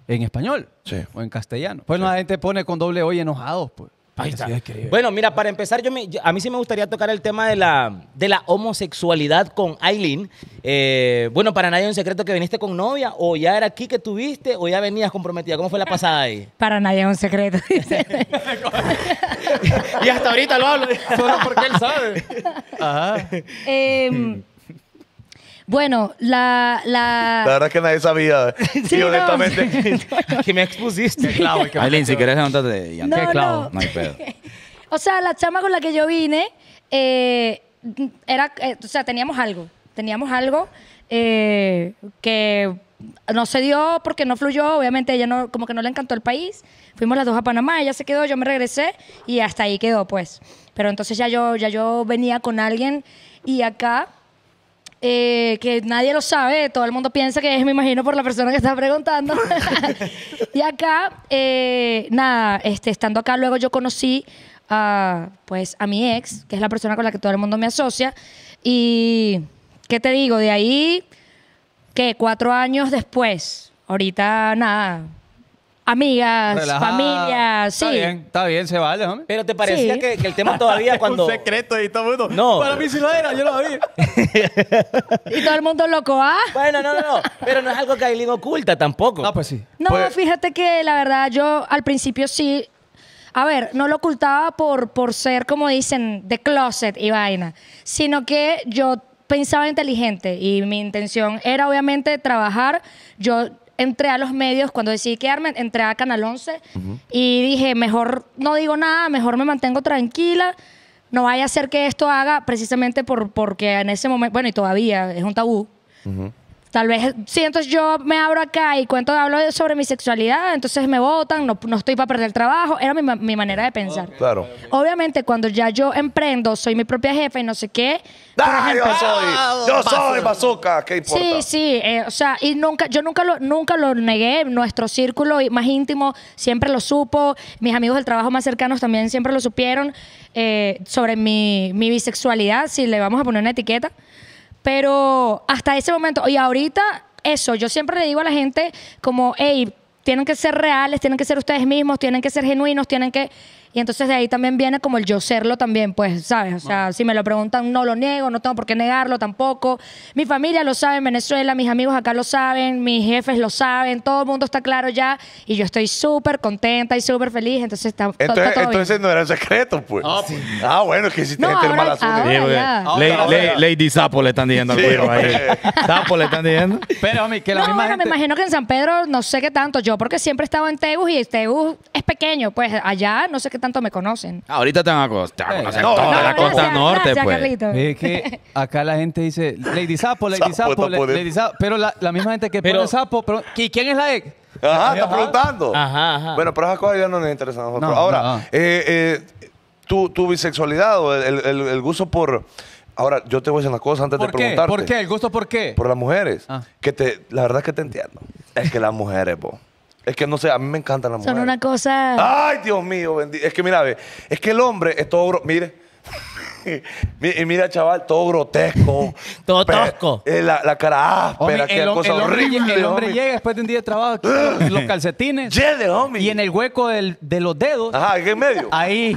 en español o en castellano. Pues la gente pone con doble O enojados, pues. Bueno, mira, para empezar, yo, a mí sí me gustaría tocar el tema de la, de la homosexualidad con Aileen. Eh, bueno, para nadie es un secreto que viniste con novia, o ya era aquí que tuviste, o ya venías comprometida. ¿Cómo fue la pasada ahí? Para nadie es un secreto. y hasta ahorita lo hablo, solo porque él sabe. Ajá. Em, bueno, la, la... La verdad es que nadie sabía. Sí, honestamente, que me expusiste. Qué clavo, si quieres, levantarte de ella. No, No. hay pedo. o sea, la chama con la que yo vine, eh, era, eh, o sea, teníamos algo. Teníamos algo eh, que no se dio porque no fluyó. Obviamente, ella no, como que no le encantó el país. Fuimos las dos a Panamá, ella se quedó, yo me regresé y hasta ahí quedó, pues. Pero entonces ya yo, ya yo venía con alguien y acá eh, que nadie lo sabe, todo el mundo piensa que es, me imagino, por la persona que está preguntando. y acá, eh, nada, este, estando acá luego yo conocí a, pues, a mi ex, que es la persona con la que todo el mundo me asocia. Y, ¿qué te digo? De ahí, que Cuatro años después, ahorita nada, amigas, familia, sí. Está bien, está bien, se vale, hombre. Pero te parecía que, el tema todavía cuando... Un secreto y todo el mundo. No. Para mí sí lo era, yo lo vi. Y todo el mundo loco, ¿ah? Bueno, no, no, no. Pero no es algo que alguien oculta tampoco. No, pues sí. No, pues- fíjate que la verdad yo al principio sí, a ver, no lo ocultaba por, por ser, como dicen, de closet y vaina, sino que yo pensaba inteligente y mi intención era obviamente trabajar. Yo entré a los medios, cuando decidí quedarme, entré a Canal 11 y dije, mejor no digo nada, mejor me mantengo tranquila. No vaya a ser que esto haga precisamente por, porque en ese momento, bueno, y todavía es un tabú, Tal vez, si entonces yo me abro acá y cuento, hablo sobre mi sexualidad, entonces me votan, no, estoy para perder el trabajo. Era mi, manera de pensar. claro. Obviamente, cuando ya yo emprendo, soy mi propia jefa y no sé qué. Ah, yo soy, yo ah, soy bazooka, ¿qué importa? Sí, sí, eh, o sea, y nunca, yo nunca lo, nunca lo negué. Nuestro círculo más íntimo siempre lo supo. Mis amigos del trabajo más cercanos también siempre lo supieron eh, sobre mi, mi bisexualidad, si le vamos a poner una etiqueta. Pero hasta ese momento, y ahorita, eso, yo siempre le digo a la gente como, hey, tienen que ser reales, tienen que ser ustedes mismos, tienen que ser genuinos, tienen que y entonces de ahí también viene como el yo serlo también, pues, ¿sabes? O sea, si me lo preguntan, no lo niego, no tengo por qué negarlo tampoco. Mi familia lo sabe en Venezuela, mis amigos acá lo saben, mis jefes lo saben, todo el mundo está claro ya. Y yo estoy súper contenta y súper feliz, entonces está, entonces, Entonces no era un secreto, pues. pues. Ah, bueno, es que si no, el mal Lady Sapo le están diciendo al ahí. Sapo le están diciendo. Pero, mí, que la no, misma me imagino que en San Pedro no sé qué tanto yo, porque siempre he estado en Tegus y Tegus es pequeño, pues allá no sé qué tanto me conocen. Ah, ahorita te van a conocer, te toda la costa norte, pues. Es que acá la gente dice Lady Sapo, Lady Sapo, Lady Sapo. Pero la, misma gente que Pero- pone Sapo. Pero, ¿Quién es la ex? Ajá, está preguntando. Ajá, Bueno, pero esas cosas ya no nos interesan a nosotros. ahora, eh, eh, tu, tu bisexualidad o el, el- gusto por. Ahora, yo te voy a decir una cosa antes de qué? preguntarte. ¿Por qué? ¿El gusto por qué? Por las mujeres. Ah. Que te, la verdad es que te entiendo. Es que las mujeres, es que no sé, a mí me la mujer. Son una cosa. Ay, Dios mío, bendito. Es que mira, ve, es que el hombre es todo. Mire y mira, chaval, todo grotesco. todo tosco. Eh, la, la, cara áspera, que cosa el horrible. Hombre, el hombre llega después de un día de trabajo, los, calcetines. Y en el hueco del, de los dedos. Ajá, en medio. Ahí.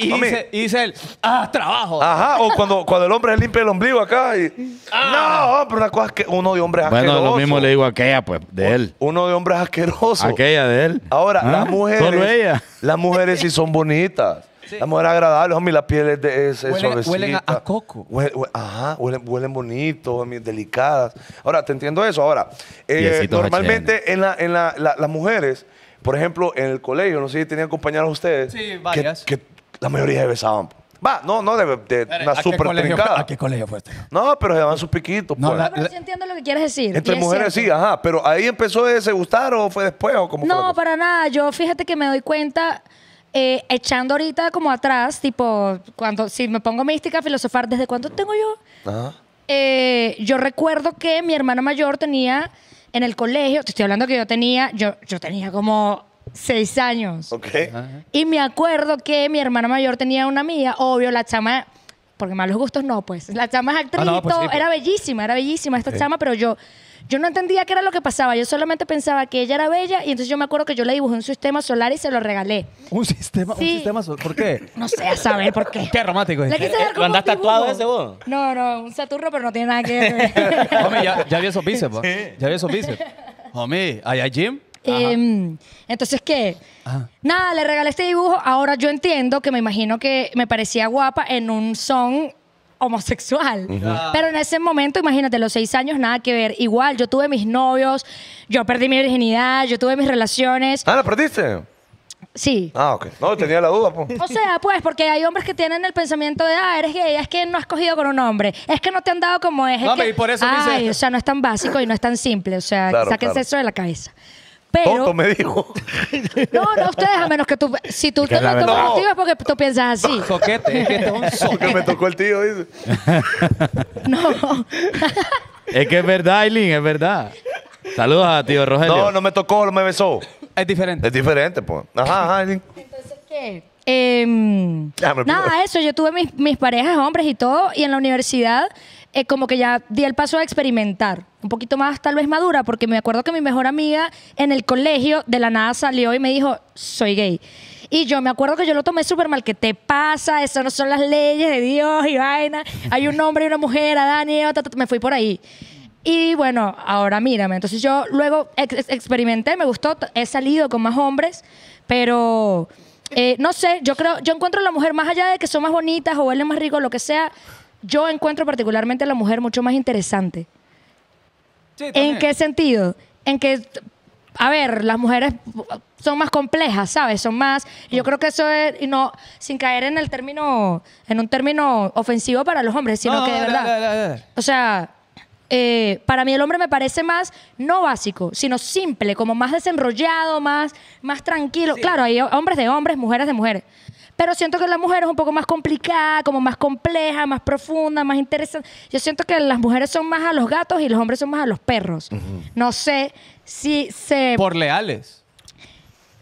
Y, dice, él, ah, trabajo. Ajá, o cuando, cuando el hombre limpia el ombligo acá y. Ah. No, pero una cosa es que uno de hombres asquerosos Bueno, lo mismo le digo a aquella, pues, de él. Uno de hombres asqueroso. Aquella de él. Ahora, ¿Ah? las mujeres. Solo ella. Las mujeres sí son bonitas. La mujer es agradable, la piel es, de, es, huelen, Huelen a, coco. ajá, huelen, bonitos, delicadas. Ahora, te entiendo eso. Ahora, eh, normalmente en, la, en la, las mujeres, por ejemplo, en el colegio, no sé si tenían compañeros ustedes. Sí, varias. Que, la mayoría besaban. Va, no, no, de, de una súper trincada. ¿A qué colegio fue este? No, pero se daban sus piquitos. No, pues. no, pero sí entiendo lo que quieres decir. Entre mujeres sí, ajá. Pero ahí empezó ese gustar o fue después o como. No, para nada. Yo fíjate que me doy cuenta eh, echando ahorita como atrás, tipo, cuando si me pongo mística, filosofar, ¿desde cuándo tengo yo? Eh, yo recuerdo que mi hermana mayor tenía en el colegio, te estoy hablando que yo tenía, yo, yo tenía como seis años. Ok. Y me acuerdo que mi hermana mayor tenía una mía obvio, la chama porque malos gustos no, pues. La chama es ah, actriz, pues pues. era bellísima, era bellísima esta chama, pero yo, yo no entendía qué era lo que pasaba. Yo solamente pensaba que ella era bella y entonces yo me acuerdo que yo le dibujé un sistema solar y se lo regalé. Un sistema, un sistema. ¿Por qué? No sé a saber por qué. Qué romántico. Le eh. quise eh, dar tatuado ese vos? No, no, un Saturno, pero no tiene nada que ver. Hombre, ya, ya vi esos bíceps. Ya vi esos bíceps. Homie, hay Jim? Em, entonces, ¿qué? Nada, le regalé este dibujo. Ahora yo entiendo que me imagino que me parecía guapa en un son homosexual. Pero en ese momento, imagínate, los seis años, nada que ver. Igual, yo tuve mis novios, yo perdí mi virginidad, yo tuve mis relaciones. Ah, ¿la perdiste? Sí. Ah, ok. No, tenía la duda, O sea, pues, porque hay hombres que tienen el pensamiento de, ah, eres gay, es que no has cogido con un hombre, es que no te han dado como es. y por eso Ay, o sea, no es tan básico y no es tan simple. O sea, claro, sáquense eso de la cabeza. Pero, me dijo. No, no, ustedes, a menos que tú. Si tú te el tío es porque tú piensas así. Soquete, es que es un soquete. me tocó el tío, dice. No. es que es verdad, Aileen, es verdad. Saludos a tío Rogelio. No, no me tocó, no me besó. Es diferente. Es diferente, pues. Ajá, ajá, Aileen. Entonces, ¿qué? No, em, nada, eso. Yo tuve mis parejas, hombres y todo, y en la universidad. Eh, como que ya di el paso a experimentar, un poquito más tal vez madura, porque me acuerdo que mi mejor amiga en el colegio de la nada salió y me dijo, soy gay. Y yo me acuerdo que yo lo tomé súper mal, que te pasa, Esas no son las leyes de Dios y vaina, hay un hombre y una mujer, a y me fui por ahí. Y bueno, ahora mírame, entonces yo luego experimenté, me gustó, he salido con más hombres, pero... Eh, no sé, yo creo, yo encuentro a la mujer más allá de que son más bonitas o huelen más rico, lo que sea, yo encuentro particularmente a la mujer mucho más interesante. ¿En qué sentido? En que, a ver, las mujeres son más complejas, ¿sabes? Son más. yo mm. creo que eso es, y no, sin caer en el término, en un término ofensivo para los hombres, sino que de verdad. O sea, eh, para mí el hombre me parece más, no básico, sino simple, como más desenrollado, más, más tranquilo. Claro, hay hombres de hombres, mujeres de mujeres. Pero siento que la mujer es un poco más complicada, como más compleja, más profunda, más interesante. Yo siento que las mujeres son más a los gatos y los hombres son más a los perros. No sé si se... Por leales.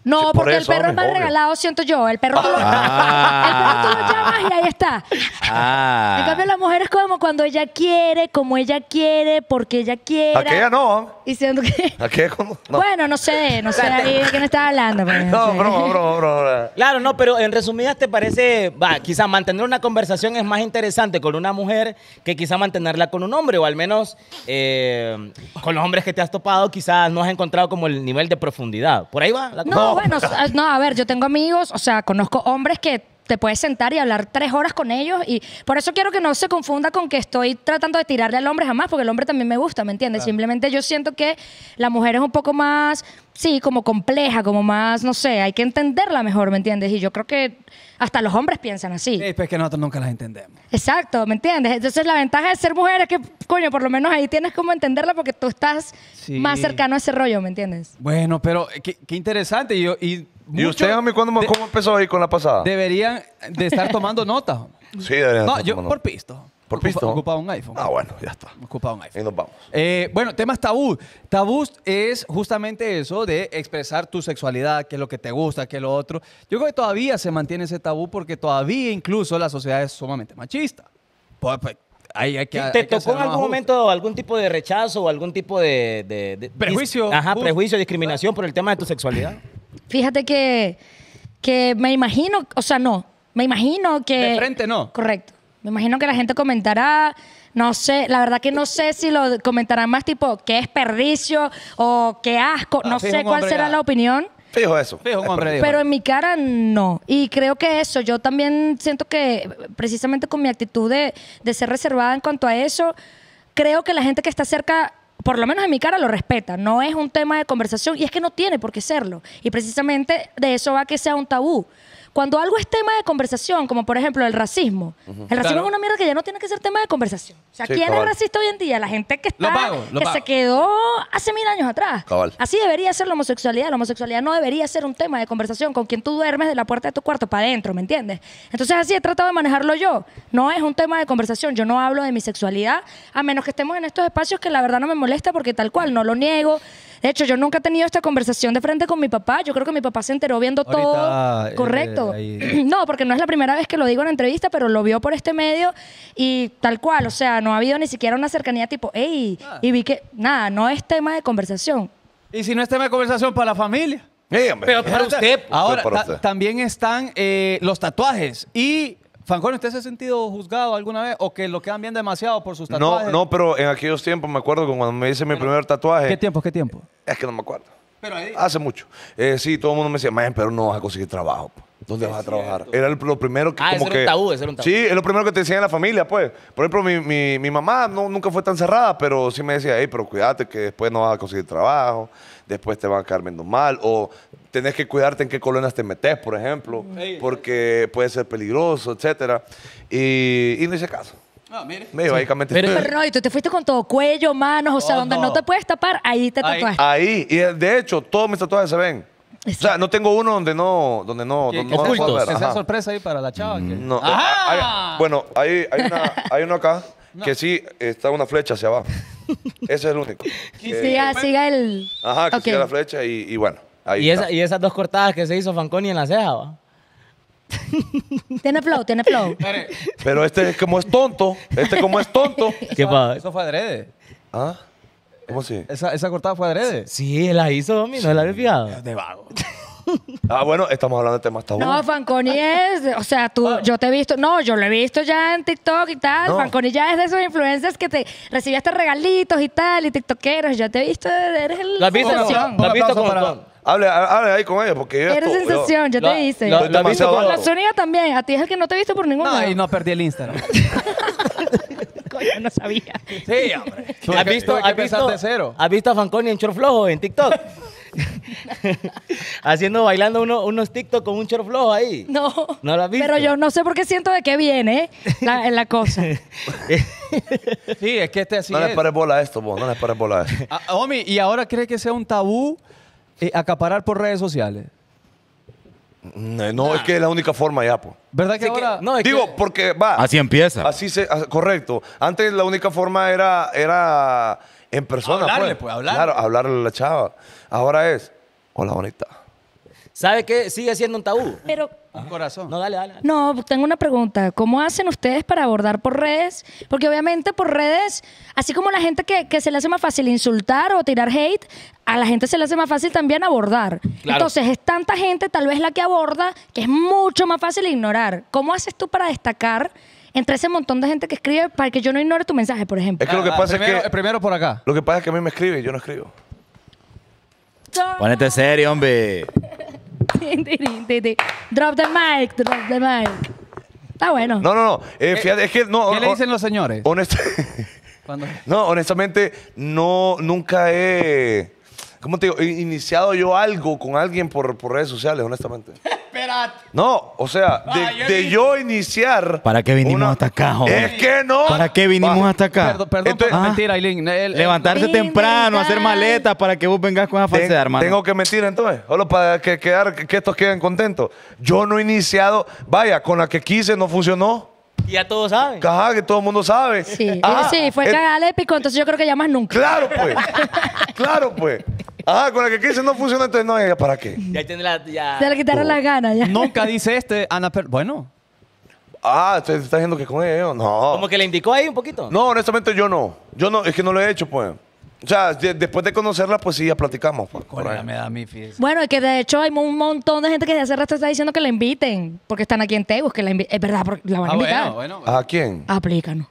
No, porque el perro es más regalado, siento yo. El perro, tú lo, ah. el perro llamas y ahí está. Ah. En cambio, la mujer es como cuando ella quiere, como ella quiere, porque ella quiere. Aquella no. Y siento que. Aquella como. Bueno, no sé, no sé de quién estaba hablando. Pues? no bro, bro, bro. Claro, no, pero en resumidas te parece, va, quizá mantener una conversación es más interesante con una mujer que quizá mantenerla con un hombre, o al menos eh, con los hombres que te has topado, quizás no has encontrado como el nivel de profundidad. Por ahí va la No, bueno, ah, no, a ver, yo tengo amigos, o sea, conozco hombres que te puedes sentar y hablar tres horas con ellos. Y por eso quiero que no se confunda con que estoy tratando de tirarle al hombre jamás, porque el hombre también me gusta, ¿me entiendes? Simplemente yo siento que la mujer es un poco más, sí, como compleja, como más, no sé, hay que entenderla mejor, ¿me entiendes? Y yo creo que hasta los hombres piensan así. Sí, pues que nosotros nunca las entendemos. Exacto, ¿me entiendes? Entonces la ventaja de ser mujer es que, coño, por lo menos ahí tienes como entenderla porque tú estás más cercano a ese rollo, ¿me entiendes? Bueno, pero eh, qué, interesante. Yo, y ¿Y usted, a mí, cómo empezó ahí con la pasada? Deberían de estar tomando nota. Sí, deberían. No, yo por pisto. ¿Por pisto? Ocupaba un iPhone. Ah, bueno, ya está. ocupado un iPhone. Y nos vamos. Eh, bueno, temas tabú. Tabú es justamente eso de expresar tu sexualidad, qué es lo que te gusta, qué es lo otro. Yo creo que todavía se mantiene ese tabú porque todavía incluso la sociedad es sumamente machista. pues, pues Hay, que, ¿Te tocó en algún momento algún tipo de rechazo o algún tipo de... prejuicio. Ajá, prejuicio, discriminación por el tema de tu sexualidad? Fíjate que, me imagino, o sea, no, me imagino que... De frente no. Correcto. Me imagino que la gente comentará, no sé, la verdad que no sé si lo comentarán más tipo, qué desperdicio o qué asco, no, ah, sé cuál será la opinión. Fijo eso. Fijo hombre. Pero en mi cara no. Y creo que eso, yo también siento que precisamente con mi actitud de, de ser reservada en cuanto a eso, creo que la gente que está cerca por lo menos en mi cara, lo respeta. No es un tema de conversación y es que no tiene por qué serlo. Y precisamente de eso va que sea un tabú. Cuando algo es tema de conversación, como por ejemplo el racismo, el racismo es una mierda que ya no tiene que ser tema de conversación. O sea, ¿quién es racista hoy en día? La gente que está, que se quedó hace mil años atrás. Así debería ser la homosexualidad. La homosexualidad no debería ser un tema de conversación con quien tú duermes de la puerta de tu cuarto para adentro, ¿me entiendes? Entonces así he tratado de manejarlo yo. No es un tema de conversación. Yo no hablo de mi sexualidad, a menos que estemos en estos espacios que la verdad no me molesta porque tal cual, no lo niego. De hecho, yo nunca he tenido esta conversación de frente con mi papá. Yo creo que mi papá se enteró viendo todo. Eh, correcto. no, porque no es la primera vez que lo digo en entrevista, pero lo vio por este medio y tal cual. O sea, no ha habido ni siquiera una cercanía tipo, hey, ah. y vi que, nada, no es tema de conversación. ¿Y si no es tema de conversación para la familia? pero para usted. Pues, Ahora, también están eh, los tatuajes y Fanjón, ¿usted se ha sentido juzgado alguna vez o que lo quedan bien demasiado por sus tatuajes? No, no, pero en aquellos tiempos me acuerdo cuando me hice mi primer tatuaje. ¿Qué tiempo? ¿Qué tiempo? Es que no me acuerdo. Pero ahí... Hace mucho. Eh, sí, todo el mundo me decía, pero no vas a conseguir trabajo. ¿Dónde vas a trabajar? Era lo primero que. Ah, como ese que, era un tabú, ese un tabú. Sí, es lo primero que te decían en la familia, pues. Por ejemplo, mi, mamá no, nunca fue tan cerrada, pero sí me decía, hey, pero cuídate que después no vas a conseguir trabajo, después te van a quedar viendo mal, o tenés que cuidarte en qué colonias te metes, por ejemplo, porque puede ser peligroso, etcétera. Y, no hice caso. Ah, mire. básicamente. Pero, no, y tú te fuiste con todo cuello, manos, o sea, oh, donde no. te puedes tapar, ahí te tatuajes. Ahí, y de hecho, todos mis tatuajes se ven. O sea, no tengo uno donde no. Donde no, ¿Qué, no, que sea sorpresa ahí para la chava. Mm, no. Eh, ah, bueno, hay, hay, una, hay uno acá que sí está una flecha hacia abajo. Ese es el único. Que, ah, eh, siga, el. Ajá, que siga la flecha y bueno y, esas dos cortadas que se hizo Fanconi en la ceja, tiene flow, tiene flow. Pero este como es tonto, este como es tonto. ¿Qué pasa? Eso fue adrede. ¿Ah? ¿Cómo así? ¿Esa, esa cortada fue adrede? Sí, la hizo, Domi, no la había fijado. de vago. Ah, bueno, estamos hablando de temas tabú. No, Fanconi es, o sea, tú, ah. yo te he visto, no, yo lo he visto ya en TikTok y tal. Fanconi ya es de esos influencers que te recibías regalitos y tal, y tiktokeros, ya te he visto, eres el... ¿La has visto? Hable, ahí con ella porque yo Eres sensación, yo, te la- la- con la sonia también. A ti es el que no te he visto por ningún No, y no perdí el Instagram. Coño, no sabía. Sí, hombre. ¿Has visto, has, visto, ¿Has visto a Fanconi en Chorflojo en TikTok? Haciendo, bailando unos TikTok con un Chorflojo ahí. No. ¿No lo has visto? Pero yo no sé por qué siento de qué viene en ¿eh? la, cosa. Sí, es que este así No les pares bola a esto, vos, no le pares bola a esto. Ah, Omi, ¿y ahora crees que sea un tabú eh, acaparar por redes sociales. No, es que es la única forma ya, pues. ¿Verdad que ahora? Digo, porque va. Así empieza. Así se, ah, correcto. Antes la única forma era, era en persona. Hablarle, pues, pues hablar Claro, hablarle a la chava. Ahora es, hola bonita. ¿Sabe qué? Sigue siendo un tabú. Pero Ah. corazón. No, dale, dale, No, tengo una pregunta. ¿Cómo hacen ustedes para abordar por redes? Porque obviamente por redes, así como la gente que, se le hace más fácil insultar o tirar hate, a la gente se le hace más fácil también abordar. Entonces es tanta gente, tal vez la que aborda, que es mucho más fácil ignorar. ¿Cómo haces tú para destacar? entre ese montón de gente que escribe para que yo no ignore tu mensaje, por ejemplo. Es que lo que ah, pasa es que... Primero por acá. Lo que pasa es que a mí me escribe y yo no escribo. en serio, hombre. drop the mic, drop the mic. Está bueno. No, no, no. Eh, eh, fíjate, es que no. ¿Qué le dicen los señores? Honestamente. no, honestamente, no, nunca he. ¿Cómo te digo? He iniciado yo algo con alguien por, por redes sociales, honestamente. No, o sea, ah, de, yo, iniciar. ¿Para qué vinimos hasta acá, joven? Es que no. ¿Para qué vinimos hasta acá? Perdón, perdón ¿Ah? mentira, Aileen. levantarse temprano, hacer maletas para que vos vengas con esa de hermano. Tengo que mentir entonces, solo para que, que estos queden contentos. Yo no he iniciado, vaya, con la que quise no funcionó. Y ya todos saben. Ajá, que todo el mundo sabe. Sí, ah, sí fue el... Eh, cagada épico, entonces yo creo que ya más nunca. Claro, pues. claro, pues. Ah, con la que quise no funciona, entonces no, para qué? Ya tiene la. Ya. Se le quitaron las ganas. Ya. Nunca dice este, Ana pero. Bueno. Ah, usted está diciendo que con ellos. No. Como que le indicó ahí un poquito. No, honestamente yo no. Yo no, es que no lo he hecho, pues. O sea, después de conocerla, pues sí, ya platicamos. Pues, Corre, me da mi fiesta. Bueno, es que de hecho hay un montón de gente que desde hace rato está diciendo que la inviten, porque están aquí en Tegus, que la Es verdad, porque la van a ah, invitar. bueno. bueno. ¿A quién? Aplícanos.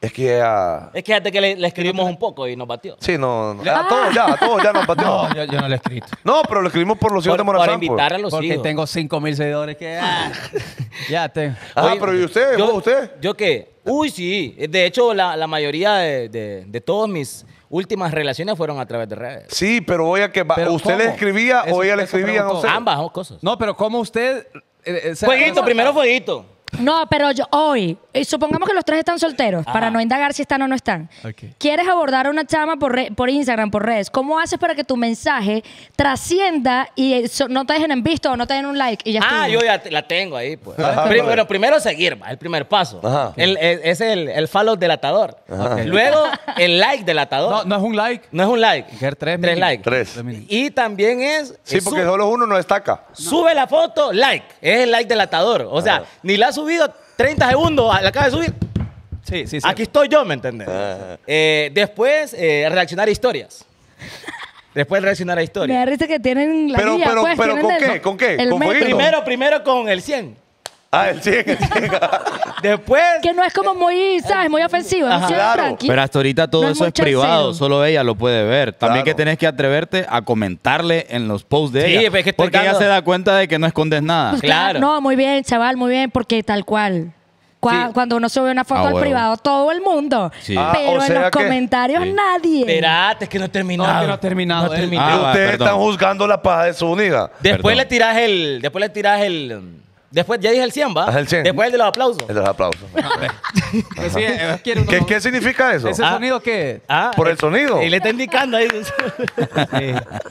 Es que a... Es que fíjate que le, escribimos un poco y nos batió. Sí, no, no. Ah, a todos ya, todos ya nos batió. No, yo, no le he escrito. No, pero lo escribimos por los hijos de Morazán. invitar a los Porque tengo 5 mil seguidores que... ah, ya te... Ah, pero ¿y usted? ¿Vos, usted? ¿Yo qué? Uy, sí. De hecho, la, la mayoría de, de, todos mis últimas relaciones fueron a través de redes. Sí, pero oye, que usted le escribía o ella le escribía, no sé. Ambas cosas. No, pero ¿cómo usted... Eh, eh, fueguito, primero ah, fueguito. No, pero yo hoy, eh, supongamos que los tres están solteros, para no indagar si están o no están. Quieres abordar a una chama por, por Instagram, por redes. ¿Cómo haces para que tu mensaje trascienda y eh, no te dejen en visto o no te den un like? Ah, yo ya la tengo ahí, pues. pues. bueno, primero seguir, el primer paso. es el, el follow delatador. Luego, el like delatador. No, no es un like. No es un like. tres likes. Tres. Y también es. Sí, porque solo uno no destaca. Sube la foto, like. Es el like delatador. O sea, ni la sube subido 30 segundos, la acaba de subir. Sí, sí, sí. Aquí estoy yo, ¿me entiendes? Ah. Eh, después, eh, reaccionar a historias. Después reaccionar a historias. Me da risa que tienen la pero, pero, pues, pero ¿con, qué? ¿con qué? ¿Con qué? Primero, primero con el 100. Ah, el el Después. Que no es como muy, ¿sabes? Muy ofensivo. claro. Pero hasta ahorita todo eso es, privado, solo ella lo puede ver. También que tenés que atreverte a comentarle en los posts de sí, ella. Pues, porque ella se da cuenta de que no escondes nada. Pues claro. No, muy bien, chaval, muy bien, porque tal cual. Cuando, uno sube una foto ah, al privado, todo el mundo. Ah, pero en los comentarios nadie. Esperate, es que no he terminado. No, es que no he terminado. No eh. terminado. Ah, ustedes están juzgando la paja de su única. Después le tirás el. Después le tirás el. Después, ya dije el 100, ¿va? El 100. Después el de los aplausos. El de los aplausos. Pues eh, ¿Qué, significa eso? ¿Ese ah. sonido qué? Ah, Por el eh, sonido. y le está indicando ahí.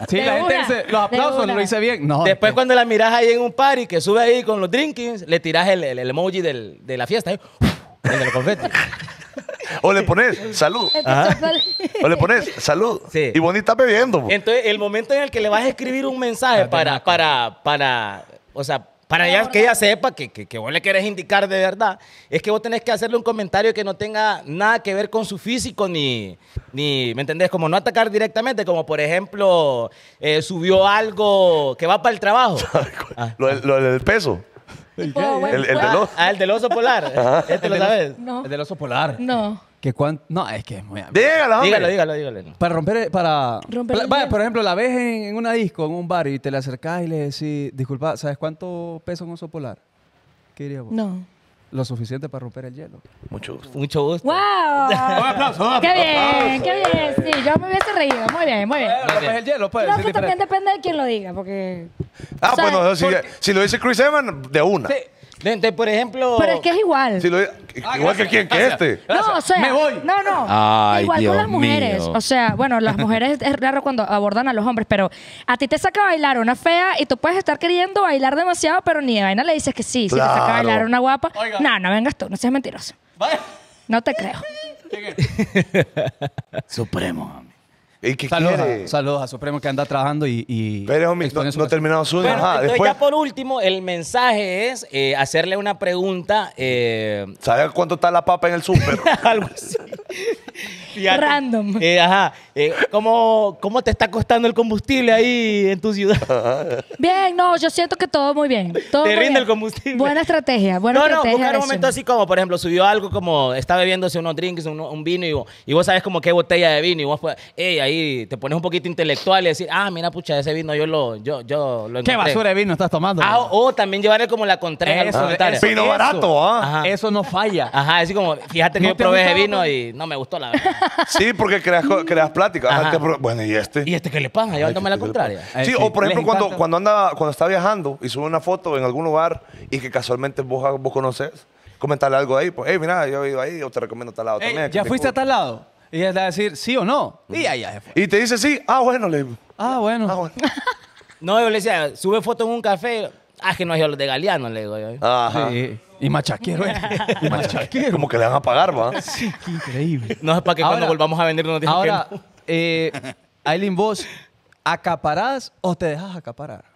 Sí, la gente dice, los aplausos lo hice bien. No. Después cuando la miras ahí en un party que sube ahí con los drinkings, le tiras el, emoji del- de la fiesta. O le pones salud. O le pones salud. Y bonita bebiendo. Entonces, el momento en el que le vas a escribir un mensaje ah, para, para, para, o sea, para ella, que ella sepa que, vos le querés indicar de verdad, es que vos tenés que hacerle un comentario que no tenga nada que ver con su físico ni, ¿me entendés? Como no atacar directamente, como por ejemplo, eh, subió algo que va para el trabajo. Ah, lo, del peso. ¿El, del oso. Ah, el del oso polar. Este lo sabes. No. El del oso polar. No que No, es que es muy... Dígalo, Dígalo, dígalo, Para romper... Para... Vaya, por ejemplo, la ves en, una disco, en un bar, y te le acercás y le decís, disculpa, ¿sabes cuánto pesa un oso polar? ¿Qué dirías vos? No. Lo suficiente para romper el hielo. Mucho gusto. Mucho ¡Wow! un aplauso, ¡Qué bien! ¡Qué bien! Sí, yo me hubiese reído. Muy bien, muy bien. el hielo, pues. Creo que también depende de quién lo diga, porque... Ah, bueno, pues si, si lo dice Chris Evans, de una. Sí por ejemplo. Pero es que es igual. Ah, igual que quién, que este. No, o sea. Me voy. No, no. igual que las mujeres. O sea, bueno, las mujeres es raro cuando abordan a los hombres, pero a ti te saca bailar una fea y tú puedes estar queriendo bailar demasiado, pero ni de vaina le dices que sí. Si te saca bailar una guapa. No, no vengas tú, no seas mentiroso. No te creo. Supremo saludos, A, saludos a Supremo que anda trabajando y. y no, no terminado su. Ajá, ya por último, el mensaje es eh, hacerle una pregunta. Eh, ¿Sabes cuánto está la papa en el súper? Algo así. Random. Eh, ajá. ¿cómo, te está costando el combustible ahí en tu ciudad? Bien, no, yo siento que todo muy bien. Todo te rinde el combustible. Buena estrategia, bueno no, No, buscar un momento así como, por ejemplo, subió algo como, está bebiéndose unos drinks, un, vino, y vos, y vos sabes como qué botella de vino, y vos, hey, pues, ahí te pones un poquito intelectual y decir, ah, mira, pucha, ese vino yo lo, yo, yo lo encontré. ¿Qué basura de vino estás tomando? Ah, o, también llevarle como la contraria Vino barato, ¿ah? Eso no falla. Ajá, así como, fíjate que ¿No probé ese vino y no me gustó la verdad. Sí, porque creas, creas plática. bueno, ¿y este? ¿Y este qué le pasa? Llevándome la contraria. Sí, o por ejemplo, cuando, cuando, anda, cuando está viajando y sube una foto en algún lugar y que casualmente vos, vos conoces, comentarle algo ahí. Pues, hey, mira, yo he ido ahí, yo te recomiendo tal lado también. ¿Ya fuiste a tal lado? Y ella te va a decir sí o no. Y ahí ya Y te dice sí, ah, bueno, le Ah, bueno. Ah, no, yo le decía, sube foto en un café. Ah, que no yo los de Galeano, le digo yo. Ajá. Y machaquero, ¿eh? Y machaquero. Como que le van a pagar, ¿va? Sí, qué increíble. No es para que cuando volvamos a vender nos digan Ahora, que no. Eh, Aileen, vos, ¿acaparás o te dejas acaparar?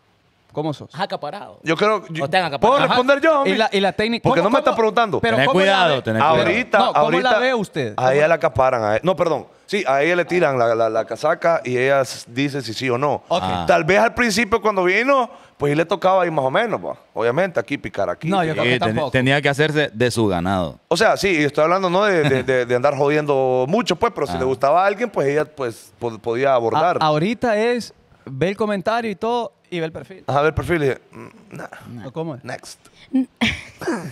¿Cómo sos? acaparado? Yo creo. Yo, ¿Puedo responder yo? Y la, técnica. Porque no me están preguntando. Pero cuidado, cuidado. Ahorita, ¿cómo la ve usted? A ella la acaparan. no, perdón. Sí, a ella le tiran la, casaca y ella dice si sí o no. Ah. Tal vez al principio cuando vino, pues le tocaba ahí más o menos, pues. obviamente, aquí picar aquí. No, yo creo tenía que hacerse de su ganado. O sea, sí, estoy hablando de, andar jodiendo mucho, pues, pero si le ah. gustaba a alguien, pues ella pues podía abordar. ahorita es, ve el comentario y todo, y ve el perfil. a ver el perfil y mm, cómo es? next.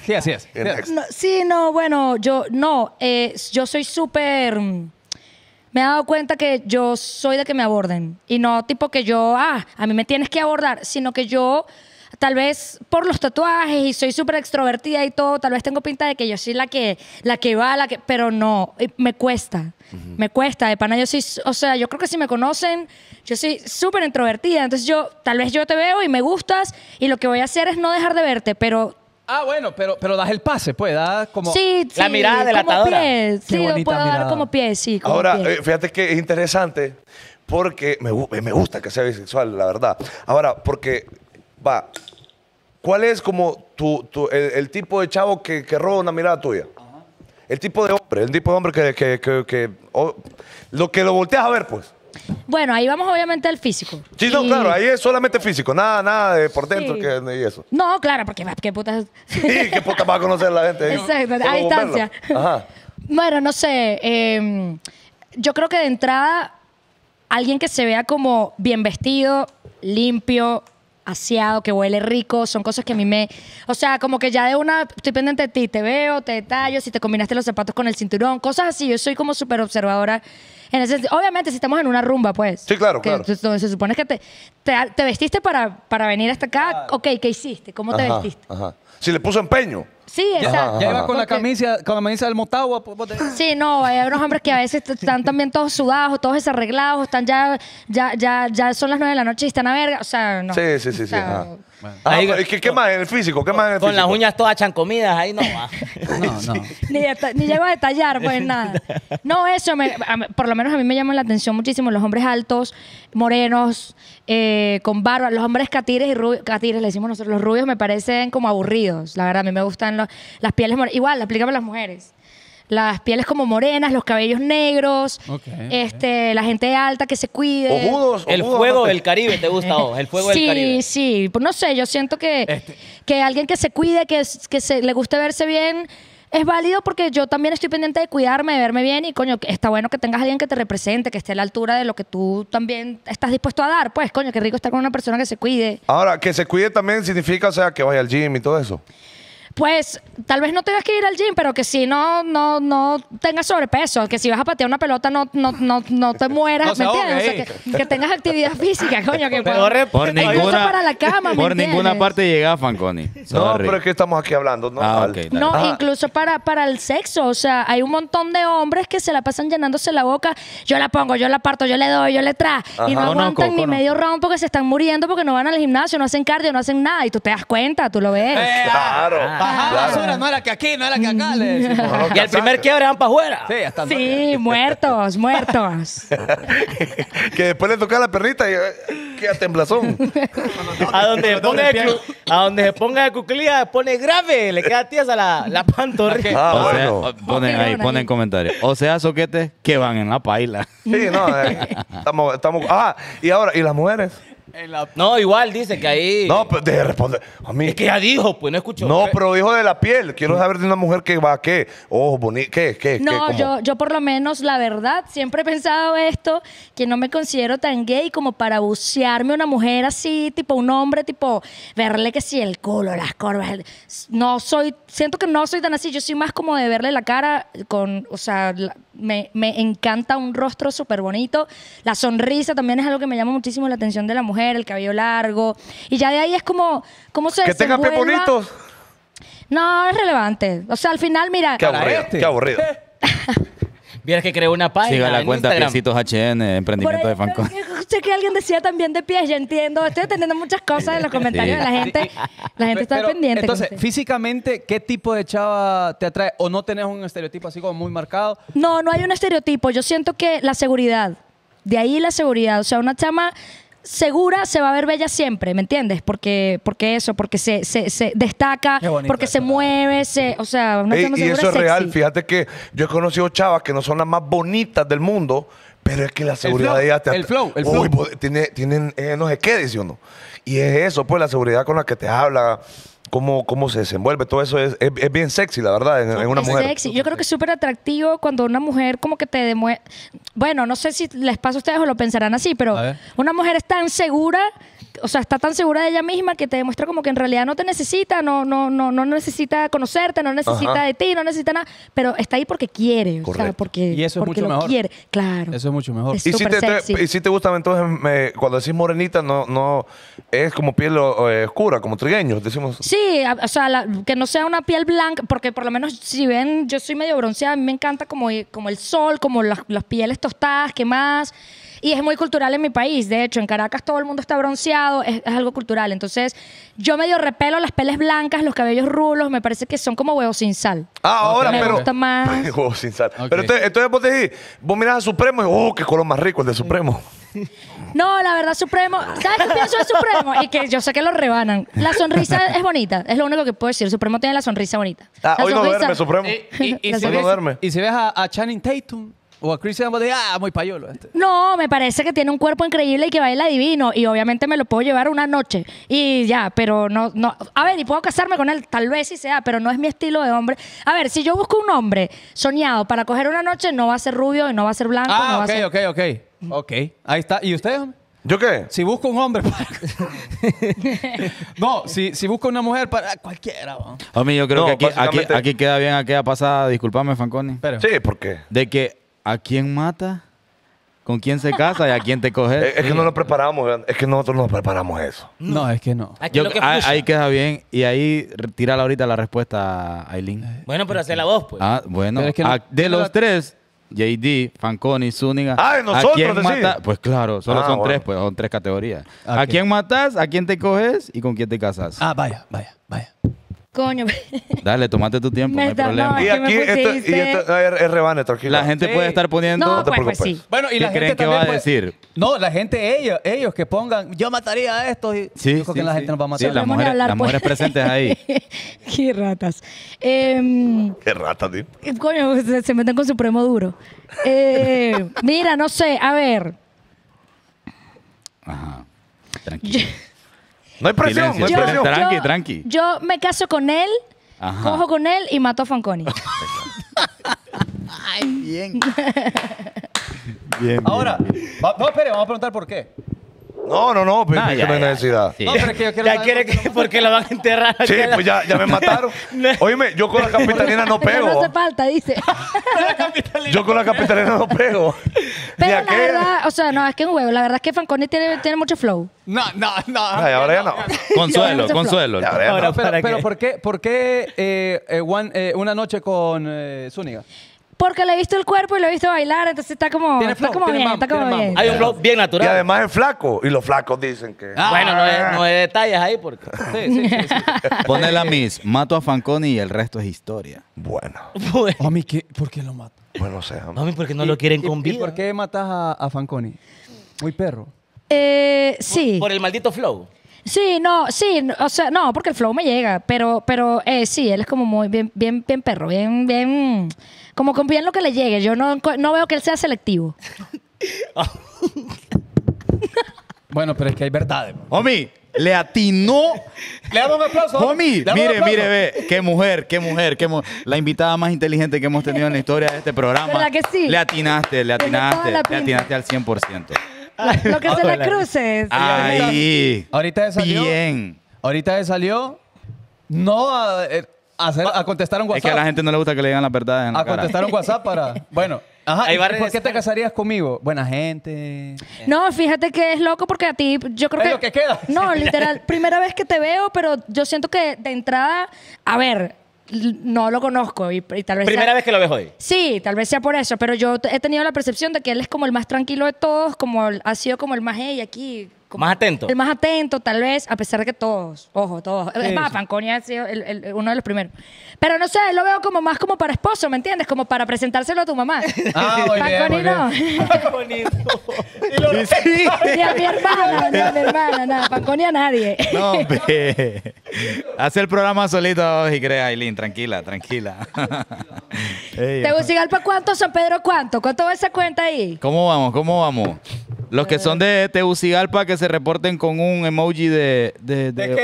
Sí, así es. next. sí, no, bueno, yo no, eh, yo soy súper... Me he dado cuenta que yo soy de que me aborden. Y no tipo que yo, ah, a mí me tienes que abordar, sino que yo tal vez por los tatuajes y soy súper extrovertida y todo, tal vez tengo pinta de que yo soy la que, la que va, la que, pero no, me cuesta, me cuesta, de pana yo sí o sea, yo creo que si me conocen, yo soy súper introvertida, entonces yo, tal vez yo te veo y me gustas y lo que voy a hacer es no dejar de verte, pero Ah, bueno, pero, pero das el pase, pues, da como sí, sí, la mirada delatadora. sí, lo puedo dar como pie, sí. Ahora, eh, fíjate que es interesante porque me, me, gusta que sea bisexual, la verdad. Ahora, porque, va, ¿Cuál es como tu, el, tipo de chavo que, roba una mirada tuya? El tipo de hombre, el tipo de hombre que, lo que lo volteas a ver, pues. Bueno, ahí vamos obviamente al físico. Sí, no, claro, ahí es solamente físico, nada, nada de por dentro y eso. No, claro, porque qué putas. Sí, qué puta va a conocer la gente. Exacto, a distancia. Ajá. Bueno, no sé. Em, yo creo que de entrada, alguien que se vea como bien vestido, limpio, aseado, que huele rico, son cosas que a mí me, o sea, como que ya de una estoy pendiente de ti, te veo, te detallo, si te combinaste los zapatos con el cinturón, cosas así, yo soy como súper observadora. En ese, obviamente, si estamos en una rumba, pues. Sí, claro, claro. se supone que te, vestiste para, para venir hasta acá, ok, ¿qué hiciste? ¿Cómo te vestiste? Ajá si le puso empeño. Sí, exacto. Ya iba con la camisa, con la camisa del Motagua. Pues, sí, no, hay unos hombres que a veces están también todos sudados, todos desarreglados, están ya, ya, ya, ya son las nueve de la noche y están a verga. O sea, no. Sí, sí, sí, sí. Ah, ¿Qué más en el físico? ¿Qué más en el Con las uñas todas chancomidas, ahí no va. No, no. Ni, llego a detallar, pues nada. No, eso, me- por lo menos a mí me llaman la atención muchísimo los hombres altos, morenos, eh, con barba. Los hombres catires y rubios, catires, le decimos nosotros, los rubios me parecen como aburridos. La verdad, a mí me gustan las pieles morenas. Igual, aplica a las mujeres. Las pieles como morenas, los cabellos negros, este, la gente alta que se cuide. el fuego del Caribe, ¿te gusta vos? El fuego del Caribe. Sí, sí. Pues no sé, yo siento que, este que alguien que se cuide, que, que se, le guste verse bien es válido porque yo también estoy pendiente de cuidarme, de verme bien y coño, está bueno que tengas a alguien que te represente, que esté a la altura de lo que tú también estás dispuesto a dar. Pues coño, qué rico estar con una persona que se cuide. Ahora, que se cuide también significa, o sea, que vaya al gym y todo eso pues tal vez no tengas que ir al gym, pero que si no, no, no tengas sobrepeso, que si vas a patear una pelota no, no, no, no te mueras, ¿me entiendes? que, tengas actividad física, coño, que por, ninguna, para la Por ninguna parte llega, Fanconi. No, pero es que estamos aquí hablando, ¿no? Ah, no, incluso para, para el sexo, o sea, hay un montón de hombres que se la pasan llenándose la boca, yo la pongo, yo la parto, yo le doy, yo le tra, y no aguantan ni medio round porque se están muriendo porque no van al gimnasio, no hacen cardio, no hacen nada, y tú te das cuenta, tú lo ves. claro. Ah, basura, no era que aquí, no era que acá. Y el primer quiebre van para afuera. Sí, Sí, muertos, muertos. que después le toca la perrita y eh, queda temblazón. A donde, se ponga a se ponga cuclilla, pone grave, le queda tiesa la, la pantorrilla. Ah, ah, ponen ahí, ponen comentarios. O sea, soquetes que van en la paila. Sí, no, eh, estamos, estamos. Ah, y ahora, ¿y las mujeres? No, igual dice que ahí. No, pero de responder. A Es que ya dijo, pues no escuchó. No, pero dijo de la piel. Quiero mm. saber de una mujer que va qué. Ojo bonito. ¿Qué? ¿Qué? No, yo, yo por lo menos, la verdad, siempre he pensado esto, que no me considero tan gay como para bucearme una mujer así, tipo un hombre, tipo verle que si el culo, las corvas. No soy. Siento que no soy tan así. Yo soy más como de verle la cara con. O sea, me, me encanta un rostro súper bonito. La sonrisa también es algo que me llama muchísimo la atención de la mujer el cabello largo. Y ya de ahí es como, ¿cómo se Que tenga pies No, es relevante. O sea, al final, mira, Qué aburrido, aburrido. Vieras que creó una página. Siga la cuenta Instagram. Piecitos HN, emprendimiento de Fancón. Sé que alguien decía también de pies, ya entiendo. Estoy entendiendo muchas cosas en los comentarios de la gente. La gente está pendiente. Entonces, físicamente, ¿qué tipo de chava te atrae? ¿O no tenés un estereotipo así como muy marcado? No, no hay un estereotipo. Yo siento que la seguridad, de ahí la seguridad. O sea, una chama segura se va a ver bella siempre, ¿me entiendes? Porque, porque eso, porque se, se, destaca, porque se mueve, se, o sea, una Y eso es real, fíjate que yo he conocido chavas que no son las más bonitas del mundo, pero es que la seguridad te El flow, el flow. tienen, eh, no sé qué, dice uno. Y es eso, pues, la seguridad con la que te habla cómo, se desenvuelve. Todo eso es, bien sexy, la verdad, en, una es mujer. Sexy. Yo creo que es súper atractivo cuando una mujer como que te demuestra... Bueno, no sé si les pasa a ustedes o lo pensarán así, pero una mujer es tan segura o sea, está tan segura de ella misma que te demuestra como que en realidad no te necesita, no, no, no, no necesita conocerte, no necesita de ti, no necesita nada, pero está ahí porque quiere, o porque, y eso es mucho mejor. quiere. Claro. Eso es mucho mejor. ¿Y, si te, gusta entonces, cuando decís morenita, no, no es como piel eh, oscura, como trigueños, decimos. Sí, o sea, que no sea una piel blanca, porque por lo menos si ven, yo soy medio bronceada, a mí me encanta como, como el sol, como las, las pieles tostadas, que más. Y es muy cultural en mi país. De hecho, en Caracas todo el mundo está bronceado, es, algo cultural. Entonces, yo medio repelo las peles blancas, los cabellos rulos, me parece que son como huevos sin sal. Ah, ahora, me pero. más. huevos sin sal. Pero entonces, vos decís, vos mirás a Supremo y, oh, qué color más rico el de Supremo. No, la verdad, Supremo. ¿Sabes qué pienso de Supremo? Y que yo sé que lo rebanan. La sonrisa es bonita, es lo único que puedo decir. Supremo tiene la sonrisa bonita. Ah, hoy no duerme, Supremo. Eh, y, y, y, si, ves, y si ves a Channing Tatum o a Chris a decir, ah, muy payolo. Este. No, me parece que tiene un cuerpo increíble y que baila divino. Y obviamente me lo puedo llevar una noche. Y ya, pero no, no. A ver, y puedo casarme con él, tal vez si sea, pero no es mi estilo de hombre. A ver, si yo busco un hombre soñado para coger una noche, no va a ser rubio y no va a ser blanco. Ah, ok, ok, ok. Ok, ahí está. ¿Y usted? ¿Yo qué? Si busco un hombre No, si, busco una mujer para cualquiera. Hombre, yo creo que aquí, aquí, aquí queda bien aquella pasada, disculpame, Fanconi. Sí, ¿por qué? De que a quién mata, con quién se casa y a quién te coges? Es, que no lo preparamos, es que nosotros no preparamos eso. No, es que no. ahí, queda bien y ahí tírala ahorita la respuesta a Aileen. Eh, bueno, pero hace la voz, pues. Ah, bueno. Ah, de los tres, JD, Fanconi, Zúñiga. Ah, nosotros, ¿A Pues claro, solo ah, son tres, pues son tres categorías. ¿A quién matas? ¿A quién te coges? ¿Y con quién te casas? Ah, vaya, vaya, vaya. Coño. Dale, tomate tu tiempo, no hay problema. y aquí esto, es rebane, tranquilo. La gente puede estar poniendo. No, pues, pues, Bueno, y la gente creen que va a pues, decir? No, la gente, ellos, ellos que pongan, yo mataría a estos. Y... Sí, que la gente nos va a matar. a las mujeres, presentes ahí. Qué ratas. Em, Qué ratas, tío. Coño, se, meten con Supremo duro. Eh, mira, no sé, a ver. Ajá. Tranquilo. No hay presión, Silencio. no Yo- Tranqui, tranqui. Yo me caso con él, cojo con él y mato a Fanconi. Bien. Bien, Ahora, no, espere, vamos a preguntar por qué. No, no, no, pero pues, No, hay necesidad. que Ya quiere que, porque la van a enterrar. Sí, pues ya, ya me mataron. Óyeme, yo con la capitalina no pego no hace falta, dice. Yo con la capitalina no pego. Pero la verdad, o sea, no, es que un huevo. La verdad es que Fanconi tiene, tiene mucho flow. No, no, no. ahora ya no. Consuelo, consuelo. ahora pero, ¿por qué, por qué eh, eh, eh, una noche con eh, Zúñiga? Porque le he visto el cuerpo y lo he visto bailar, entonces está como, está como tiene bien, está como bien. Hay un flow bien natural. Y además es flaco. Y los flacos dicen que. Ah. bueno, no hay, detalles ahí porque. Ah. Sí, sí, sí. Pone la Miss, mato a Fanconi y el resto es historia. Bueno. Bueno, Mami, ¿qué- ¿por qué lo mato? bueno, sea. mami, ¿por qué no lo quieren convivir? ¿Y por qué matas a, a Fanconi? Muy perro. Eh, sí. Por el maldito flow. Sí, no, sí, o sea, no, porque el flow me llega, pero, pero eh, sí, él es como muy bien, bien, bien perro, bien, bien, como con bien lo que le llegue. Yo no, veo que él sea selectivo. bueno, pero es que hay verdades. Pues. Omi, le atinó. Le damos un aplauso. Homie, mire, mire, ve, qué mujer, qué mujer, qué La invitada más inteligente que hemos tenido en la historia de este programa. que sí? Le atinaste, le atinaste, le atinaste al 100%. Lo, que ah, se le cruces. Ahí. Ahorita salió. Bien. Ahorita salió. No eh, a, hacer, a contestar un WhatsApp. Es que a la gente no le gusta que le digan la verdad a contestaron contestar un WhatsApp para. Bueno. Ajá, Ahí ¿Por qué te casarías conmigo? Buena gente. Eh. No, fíjate que es loco porque a ti, yo creo es que. lo que queda. No, literal. primera vez que te veo, pero yo siento que de entrada, a ver, no lo conozco y, tal vez primera vez que lo ves hoy sí tal vez sea por eso pero yo he tenido la percepción de que él es como el más tranquilo de todos como ha sido como el más hey aquí más atento. El más atento, tal vez, a pesar de que todos, ojo, todos. es más, sí. ha sido uno de los primeros. Pero no sé, lo veo como más como para esposo, ¿me entiendes? Como para presentárselo a tu mamá. Ah, ah no. y a mi hermana, ni a mi hermana, nada. Fanconi a nadie. No, hombre. Hace el programa solito y crea, Ailín. tranquila, tranquila. ¿Tegucigalpa cuánto? ¿San Pedro cuánto? ¿Cuánto toda esa cuenta ahí? ¿Cómo vamos? ¿Cómo vamos? Los que son de Tegucigalpa que se reporten con un emoji de,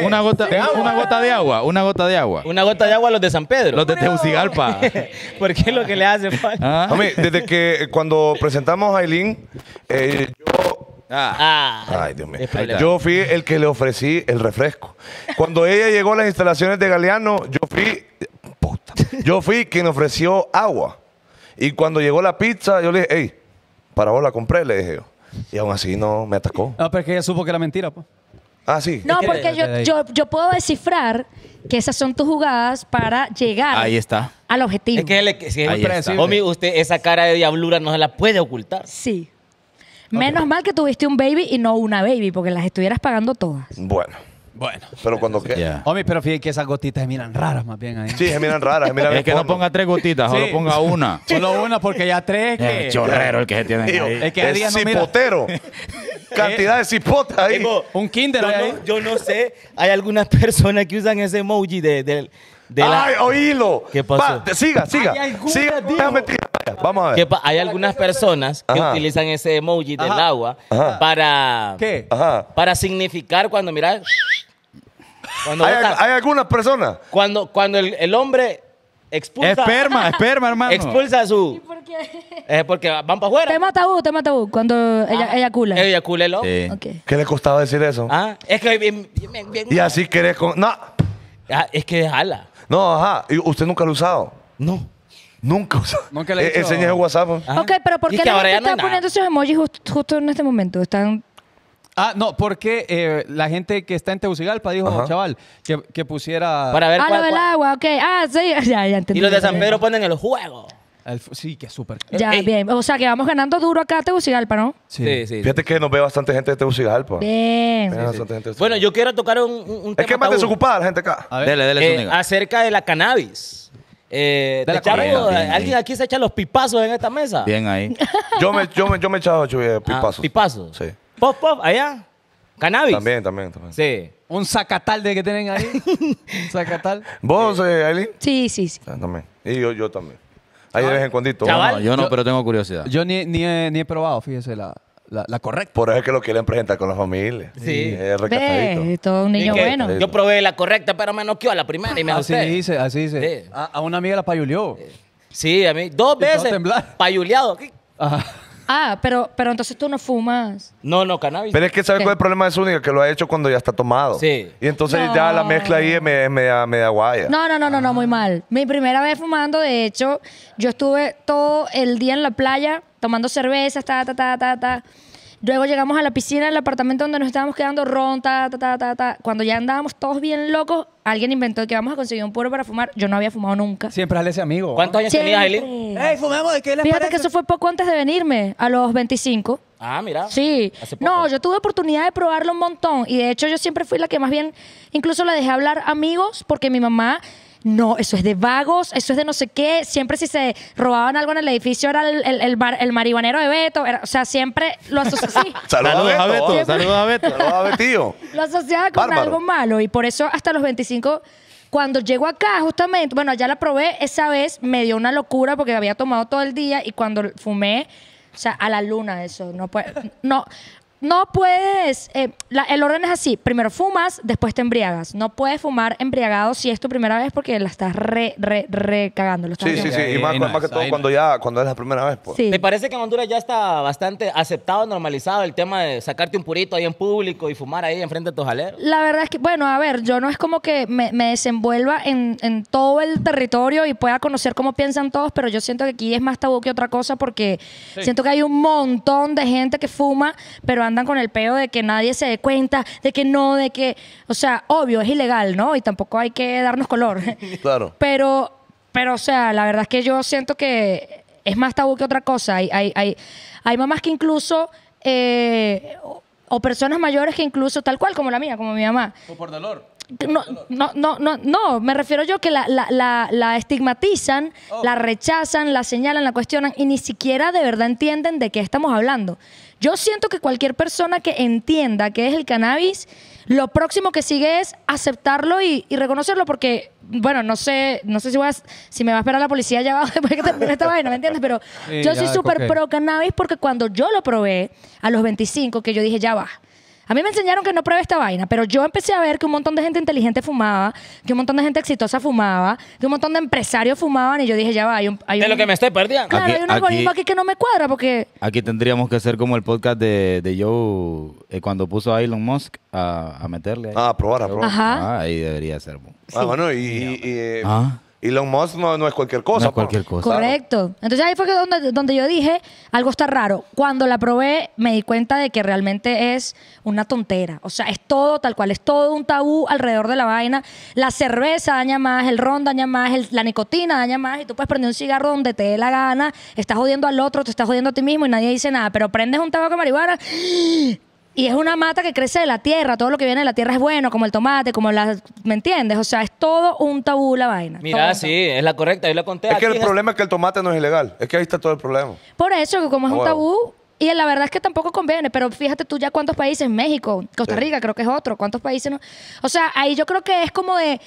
una gota de agua. una gota de agua, una gota de agua. Una gota de agua los de San Pedro. Los de Tegucigalpa. Porque es lo que le hace falta. ¿Ah? Hombre, desde que cuando presentamos a Aileen, eh, yo Ah. ah. Yo fui el que le ofrecí el refresco. Cuando ella llegó a las instalaciones de Galeano, yo fui. Yo fui quien ofreció agua. Y cuando llegó la pizza, yo le dije, hey, para vos la compré, le dije yo. Y aún así no me atacó. Ah, pero es que ella supo que era mentira, pues. Ah, sí. No, porque yo, yo, puedo descifrar que esas son tus jugadas para llegar Ahí está. al objetivo. Es que él usted esa cara de diablura no se la puede ocultar. Sí. Menos mal que tuviste un baby y no una baby, porque las estuvieras pagando todas. Bueno. Bueno. Pero cuando qué. Yeah. pero fíjate que esas gotitas se miran raras más bien ahí. Sí, se miran raras. es que no ponga tres gotitas, solo ponga una. Solo una, porque ya tres. Que... Es chorrero el que se tiene. ahí. Es que es cipotero. Eh, Cantidad de cipotas ahí. Un kinder yo No, yo no sé. Hay algunas personas que usan ese emoji de, de ¡Ay, oílo! ¿Qué pasó? siga, siga. siga Vamos a ver. hay algunas personas que utilizan ese emoji del agua para... ¿Qué? Para significar cuando miras... ¿Hay, algunas personas. Cuando, cuando el, el hombre expulsa. Esperma, esperma, hermano. Expulsa a su. por qué? Eh, porque van para afuera. te mata Tema te mata tabú. Cuando ella, ah, eyacula. Eyacula el ¿Qué le costaba decir eso? Ah, es que. bien- bien- Y así querés No, ah, es que jala. no, ajá. ¿Y usted nunca lo ha usado. No. Nunca usado. Nunca le he eh, usado. el WhatsApp. Ok, pero ¿por qué poniendo esos emojis justo en este momento? Están Ah, no, porque eh, la gente que está en Tegucigalpa dijo, chaval, que, pusiera... Para ver Ah, lo del agua, ok. Ah, sí, ya, ya entendí. Y los de San Pedro ponen el juego. sí, que súper. Ya, bien. O sea, que vamos ganando duro acá a Tegucigalpa, ¿no? Sí. Sí, Fíjate que nos ve bastante gente de Tegucigalpa. Bien. Bueno, yo quiero tocar un, tema. Es que más desocupada la gente acá. A ver. Dele, dele eh, acerca de la cannabis. Eh, ¿Alguien aquí se echa los pipazos en esta mesa? Bien ahí. Yo me, yo me, he echado eh, ah, pipazos. pipazos. Sí. Pop, pop, allá. Cannabis. También, también, Sí. Un sacatal de que tienen ahí. Un sacatal. ¿Vos, eh, Aileen? Sí, sí, sí. Ah, también. Y yo, yo también. Ahí de vez en cuando. yo no, pero tengo curiosidad. Yo ni, ni, he, probado, fíjese, la, la, correcta. Por eso es que lo quieren presentar con la familia. Sí. Es recatadito. todo un niño bueno. Yo probé la correcta, pero me noqueó a la primera y me Así dice, así dice. A, una amiga la payuleó. Sí, a mí. Dos veces. temblar. Payuleado. Ajá. Ah, pero, pero entonces tú no fumas. No, no, cannabis. Pero es que ¿sabes cuál es el problema de Zúñiga? Que lo ha hecho cuando ya está tomado. Sí. Y entonces ya la mezcla ahí me media, me guaya. No, no, no, no, no, muy ah. mal. Mi primera vez fumando, de hecho, yo estuve todo el día en la playa tomando cervezas, ta, ta, ta, ta, ta. Luego llegamos a la piscina del apartamento donde nos estábamos quedando ron, ta, ta, ta, ta, ta. Cuando ya andábamos todos bien locos, alguien inventó que vamos a conseguir un puro para fumar. Yo no había fumado nunca. Siempre Ale ese amigo. ¿ah? ¿Cuántos años tenía, Aileen? ¡Ey, fumemos! ¿De qué les Fíjate que eso fue poco antes de venirme, a los 25. Ah, mira. Sí. No, yo tuve oportunidad de probarlo un montón. Y de hecho, yo siempre fui la que más bien, incluso la dejé hablar amigos, porque mi mamá no, eso es de vagos, eso es de no sé qué. Siempre si se robaban algo en el edificio era el, el, marihuanero de Beto. o sea, siempre lo asociaba ¿eh? saludos a Beto, saludos a Beto. saludos a Lo asociaba con algo malo y por eso hasta los 25... Cuando llego acá, justamente, bueno, ya la probé esa vez, me dio una locura porque había tomado todo el día y cuando fumé, o sea, a la luna eso. No puede, no, no puedes, eh, el orden es así, primero fumas, después te embriagas. No puedes fumar embriagado si es tu primera vez porque la estás re, re, re cagando. sí, sí, sí, y más, que todo cuando ya, cuando es la primera vez. Pues. parece que en Honduras ya está bastante aceptado, normalizado el tema de sacarte un purito ahí en público y fumar ahí enfrente de tus aleros? La verdad es que, bueno, a ver, yo no es como que me, desenvuelva en, todo el territorio y pueda conocer cómo piensan todos, pero yo siento que aquí es más tabú que otra cosa porque siento que hay un montón de gente que fuma, pero andan con el peo de que nadie se dé cuenta, de que no, de que, o sea, obvio, es ilegal, ¿no? Y tampoco hay que darnos color. Claro. Pero, pero, o sea, la verdad es que yo siento que es más tabú que otra cosa. Hay, hay, mamás que incluso... Eh, o, personas mayores que incluso, tal cual como la mía, como mi mamá. O por dolor. No, no, no, no, me refiero yo que la, la, la, estigmatizan, oh. la rechazan, la señalan, la cuestionan y ni siquiera de verdad entienden de qué estamos hablando. Yo siento que cualquier persona que entienda qué es el cannabis, lo próximo que sigue es aceptarlo y, reconocerlo porque, bueno, no sé, no sé si, voy si me va a esperar la policía allá abajo después que termine esta vaina, ¿me entiendes? Pero yo soy súper pro cannabis porque cuando yo lo probé a los 25, que yo dije, ya va, a mí me enseñaron que no pruebe esta vaina, pero yo empecé a ver que un montón de gente inteligente fumaba, que un montón de gente exitosa fumaba, que un montón de empresarios fumaban y yo dije, ya va, hay un... Hay de lo que me estoy perdiendo. Claro, hay un algoritmo aquí, que no me cuadra porque... Aquí tendríamos que hacer como el podcast de, de Joe eh, cuando puso a Elon Musk a, a meterle. Ah, a probar, a probar. Ajá. Ah, ahí debería ser. Ah, bueno, y... Eh, ah. Elon Musk no, no es cualquier cosa. cualquier cosa. Correcto. Entonces ahí fue que donde, donde yo dije, algo está raro. Cuando la probé, me di cuenta de que realmente es una tontera. O sea, es todo tal cual, es todo un tabú alrededor de la vaina. La cerveza daña más, el ron daña más, la nicotina daña más, y tú puedes prender un cigarro donde te dé la gana, estás jodiendo al otro, te estás jodiendo a ti mismo y nadie dice nada. Pero prendes un tabaco de marihuana, y es una mata que crece de la tierra, todo lo que viene de la tierra es bueno, como el tomate, como la... ¿Me entiendes? O sea, es todo un tabú la vaina. Mira, sí, es la correcta, yo la conté. Es que el problema es que el tomate no es ilegal, es que ahí está todo el problema. Por eso, que como es ah, un tabú, y la verdad es que tampoco conviene, pero fíjate tú ya cuántos países, México, Costa Rica, creo que es otro, cuántos países no... O sea, ahí yo creo que es como de...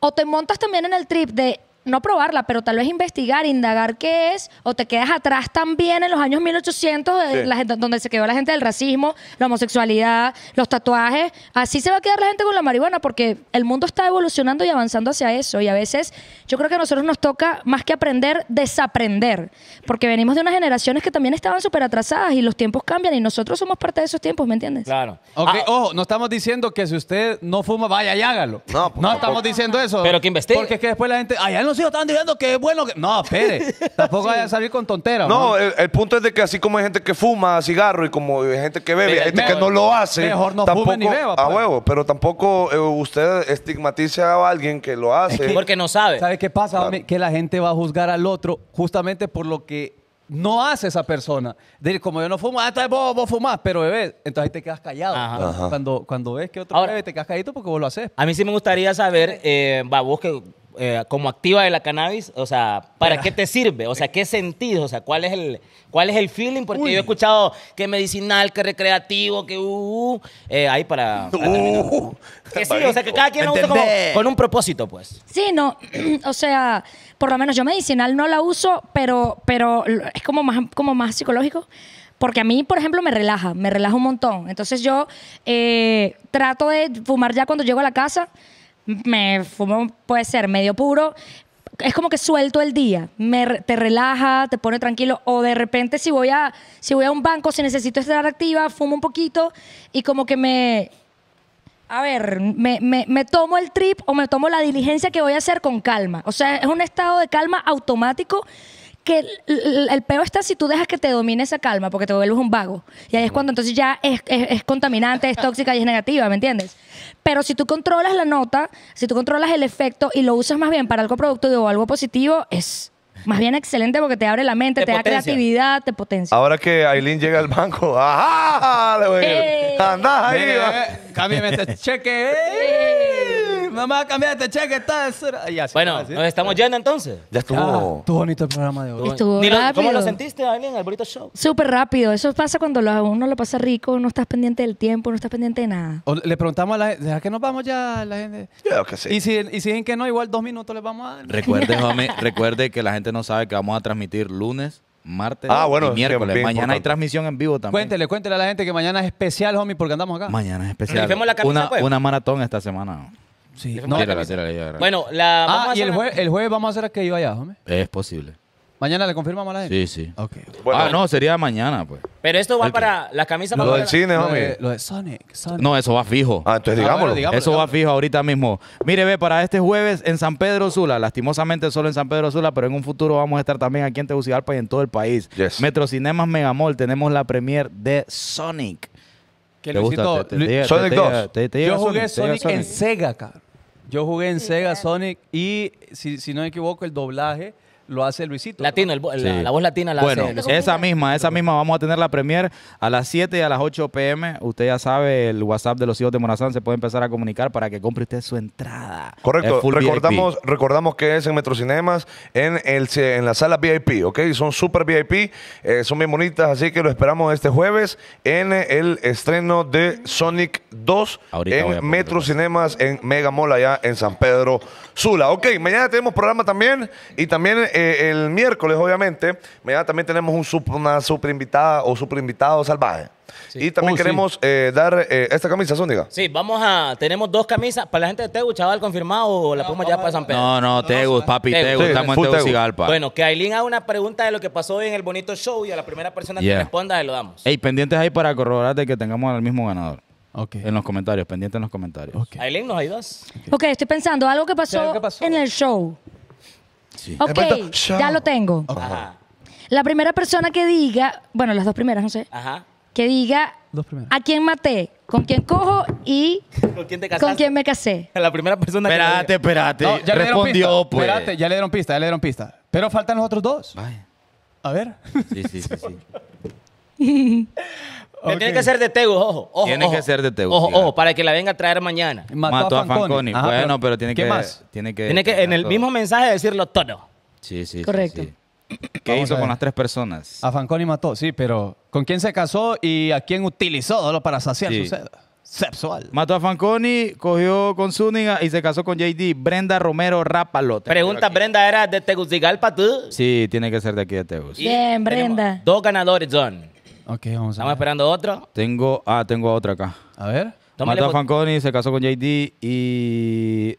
O te montas también en el trip de no probarla, pero tal vez investigar, indagar qué es, o te quedas atrás también en los años 1800, la donde se quedó la gente del racismo, la homosexualidad, los tatuajes. Así se va a quedar la gente con la marihuana, porque el mundo está evolucionando y avanzando hacia eso. Y a veces yo creo que a nosotros nos toca, más que aprender, desaprender, porque venimos de unas generaciones que también estaban súper atrasadas y los tiempos cambian y nosotros somos parte de esos tiempos, ¿me entiendes? Claro. Okay, ah, ojo, no estamos diciendo que si usted no fuma, vaya y hágalo. No, no estamos diciendo eso. Pero que investigue. Porque es que después la gente, allá en están diciendo que es bueno que. No, espere. Tampoco vayan a salir con tonteras. No, el, punto es de que así como hay gente que fuma cigarro y como hay gente que bebe, hay gente que no lo hace. Mejor no fuma ni beba. A ah, pues. huevo, pero tampoco eh, usted estigmatiza a alguien que lo hace. porque no sabe. ¿Sabe qué pasa? Que la gente va a juzgar al otro justamente por lo que no hace esa persona. Decir, como yo no fumo, ah, entonces vos, fumás, pero bebés, entonces ahí te quedas callado. Cuando, cuando ves que otro bebe, te quedas callado porque vos lo haces. A mí sí me gustaría saber, eh, va, vos que eh, como activa de la cannabis, o sea, ¿para qué te sirve? O sea, ¿qué sentido? O sea, ¿cuál es el, cuál es el feeling? Porque yo he escuchado que medicinal, que recreativo, que uh, uh eh, ahí para. Uh. o sea, que cada quien lo usa como, con un propósito, pues. Sí, no, o sea, por lo menos yo medicinal no la uso, pero, pero es como más, como más psicológico porque a mí, por ejemplo, me relaja, me relaja un montón. Entonces yo eh, trato de fumar ya cuando llego a la casa me fumo, puede ser medio puro. Es como que suelto el día, me, te relaja, te pone tranquilo. O de repente, si voy, a, si voy a un banco, si necesito estar activa, fumo un poquito y como que me, a ver, me, me, tomo el trip o me tomo la diligencia que voy a hacer con calma. O sea, es un estado de calma automático que el, peor está si tú dejas que te domine esa calma, porque te vuelves un vago. Y ahí es cuando entonces ya es, es, contaminante, es tóxica y es negativa, ¿me entiendes? Pero si tú controlas la nota, si tú controlas el efecto y lo usas más bien para algo productivo o algo positivo, es más bien excelente porque te abre la mente, te, da creatividad, te potencia. Ahora que Aileen llega al banco, ¡ajá! Le ahí! ¡Cámbiame cheque! Mamá, este cheque, está. bueno, nos estamos yendo entonces. Ya estuvo. Ah, estuvo bonito el programa de hoy. Estuvo rápido. ¿Cómo lo sentiste, Aileen, el bonito show? Súper rápido. Eso pasa cuando uno lo pasa rico, no estás pendiente del tiempo, no estás pendiente de nada. le preguntamos a la gente, ¿será que nos vamos ya la gente? Yo que sí. Y si, y dicen que no, igual dos minutos les vamos a dar. Recuerde, homie, recuerde que la gente no sabe que vamos a transmitir lunes, martes ah, y miércoles. Mañana hay transmisión en vivo también. Cuéntele, cuéntele a la gente que mañana es especial, homie, porque andamos acá. Mañana es especial. Pues? una maratón esta semana. Sí, no, tírala, Bueno, la. Ah, vamos y el, jueves vamos a hacer que allá, hombre. Es posible. Mañana le confirmamos a la gente. Sí, sí. ah, no, sería mañana, pues. Pero esto va para. La camisa Lo del cine, hombre. lo de Sonic, Sonic. No, eso va fijo. Ah, entonces ah, digámoslo. Eso va fijo ahorita mismo. Mire, ve, para este jueves en San Pedro Sula, lastimosamente solo en San Pedro Sula, pero en un futuro vamos a estar también aquí en Tegucigalpa y en todo el país. Yes. Metrocinemas Megamall, tenemos la premier de Sonic. Que ¿Te gusta? Sonic 2. Yo jugué Sonic en Sega, cabrón. Yo jugué en Sega Sonic y, si, si, no me equivoco, el doblaje lo hace Luisito. Latino, la, voz latina la bueno, Esa misma, esa misma vamos a tener la premier a las 7 y a las 8 pm. Usted ya sabe, el WhatsApp de los hijos de Morazán se puede empezar a comunicar para que compre usted su entrada. Correcto. Recordamos, recordamos que es en Metrocinemas, en, el, en la sala VIP, ¿ok? Son súper VIP, eh, son bien bonitas, así que lo esperamos este jueves en el estreno de Sonic 2 en Metrocinemas, en Mega Mola allá en San Pedro Sula. Ok, mañana tenemos programa también y también eh, el miércoles, obviamente, mañana también tenemos una super invitada o super invitado salvaje. Y también uh, queremos eh, dar eh, esta camisa, Zúñiga. Sí, vamos a. Tenemos dos camisas. Para la gente de Tegu, chaval, confirmado, la puma ya para San Pedro. No, no, Tegu, papi, Tegu. estamos en Tegu, Bueno, que Aileen haga una pregunta de lo que pasó hoy en el bonito show y a la primera persona que responda, lo damos. Ey, pendientes ahí para corroborar de que tengamos al mismo ganador. Okay. En los comentarios, pendientes en los comentarios. Okay. Aileen, ¿nos ayudas? Ok, estoy pensando, algo que pasó? en el show. Ok, ya lo tengo. La primera persona que diga, bueno, las dos primeras, no sé, Ajá. que diga a quién maté, con quién cojo y ¿Con quién me casé. La primera persona que... espérate. espérate ya Respondió, pues. Espérate, ya le dieron pista, ya le dieron pista. Pero faltan los otros dos. A ver. Sí, sí, sí. sí. Tiene que ser de Tegu, ojo. ojo tiene que ser de Tegu. Ojo, ojo, para que la venga a traer mañana. Mató, a, Fanconi. bueno, pero, tiene, ¿qué que, más? tiene que. en el mismo mensaje, decirlo todo. Sí, sí. Correcto. Sí, Correcto. ¿Qué hizo con las tres personas? A Fanconi mató, sí, pero ¿con quién se casó y a quién utilizó solo para saciar su sed? Sexual. Mató a Fanconi, cogió con Zúñiga y se casó con JD. Brenda Romero Rápalo. Pregunta, ¿Brenda era de Tegucigalpa tú? Sí, tiene que ser de aquí de Tegucigalpa. Bien, Brenda. Dos ganadores, John. Ok, vamos a Estamos esperando otro. Tengo, ah, tengo otra acá. A ver. Mató a pues. Fanconi se casó con JD y...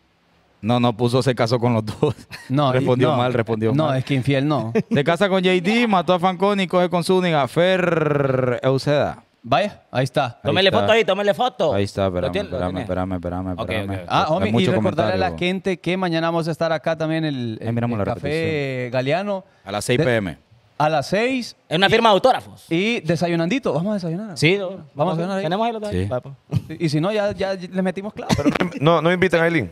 No, no puso se casó con los dos. No, respondió mal, respondió mal. No, es que infiel no. Se casa con JD, mató a Fanconi, coge con Zúñiga, Fer Euseda. Vaya, ahí está. Tómele foto ahí, tómele foto. Ahí está, espérame, espérame, espérame, espérame, Ah, homie, y recordarle a la gente que mañana vamos a estar acá también en el, Café Galeano. A las 6 pm. A las 6. Es una firma de autógrafos. Y desayunandito. Vamos a desayunar. Sí, vamos, a desayunar Tenemos ahí los Y, si no, ya, ya le metimos clave no, no invitan a Eileen.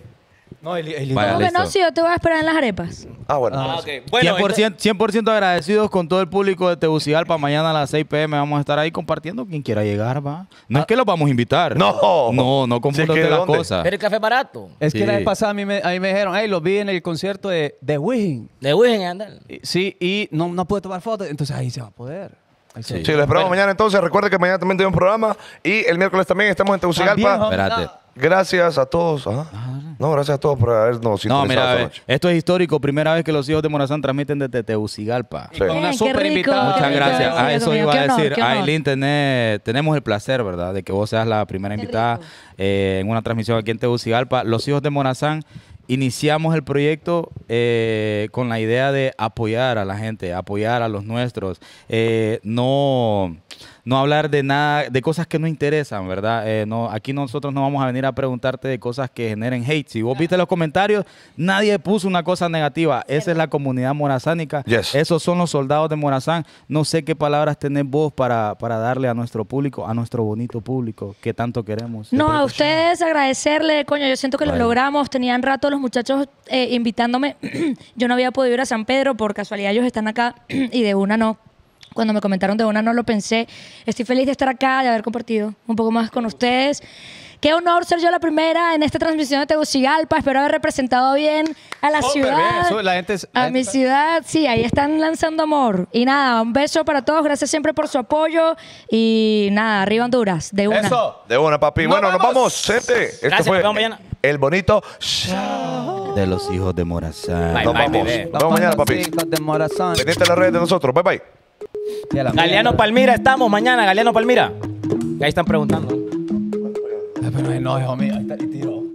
No, el, el No, que no? si yo te voy a esperar en las arepas. Ah, bueno. Ah, ok. Bueno, 100%, agradecidos con todo el público de Tegucigalpa. Mañana a las 6 pm vamos a estar ahí compartiendo quien quiera llegar, va. No es ah. que los vamos a invitar. No. No, no confundate la es las cosas. Pero el café barato. Es que la vez pasada a mí me, me dijeron, hey, los vi en el concierto de The De Wigen, andal. Sí, y no, no pude tomar fotos. Entonces ahí se va a poder. Sí, lo esperamos mañana entonces. Recuerde que mañana también tengo un programa y el miércoles también estamos en Tegucigalpa. También, Espérate. Ah. Gracias a todos. ¿ah? Ah, no, gracias a todos por habernos No, esto es histórico. Primera vez que los hijos de Morazán transmiten desde Tegucigalpa. una super invitada. Muchas gracias. a eso iba a decir. Ailín, Aileen, tenemos el placer, ¿verdad?, de que vos seas la primera invitada eh, en una transmisión aquí en Tegucigalpa. Los hijos de Morazán iniciamos el proyecto eh, con la idea de apoyar a la gente, apoyar a los nuestros. Eh, no no hablar de nada, de cosas que no interesan, ¿verdad? Eh, no, aquí nosotros no vamos a venir a preguntarte de cosas que generen hate. Si vos viste los comentarios, nadie puso una cosa negativa. Esa es la comunidad morazánica. Esos son los soldados de Morazán. No sé qué palabras tenés vos para, para darle a nuestro público, a nuestro bonito público que tanto queremos. No, a ustedes agradecerle, coño. Yo siento que lo logramos. Tenían rato los muchachos eh, invitándome. yo no había podido ir a San Pedro, por casualidad ellos están acá y de una no cuando me comentaron de una no lo pensé. Estoy feliz de estar acá, de haber compartido un poco más con ustedes. Qué honor ser yo la primera en esta transmisión de Tegucigalpa. Espero haber representado bien a la oh, ciudad, a mi ciudad. Sí, ahí están lanzando amor. Y nada, un beso para todos. Gracias siempre por su apoyo. Y nada, arriba Honduras, de una. Eso, de una, papi. bueno, nos vamos, Gracias, fue vemos mañana. el bonito show de los hijos de Morazán. nos vamos. Nos vemos mañana, papi. Pendiente de las redes de nosotros. Bye, bye. Galeano Palmira, estamos mañana, Galeano Palmira. Ahí están preguntando. Ah, ahí está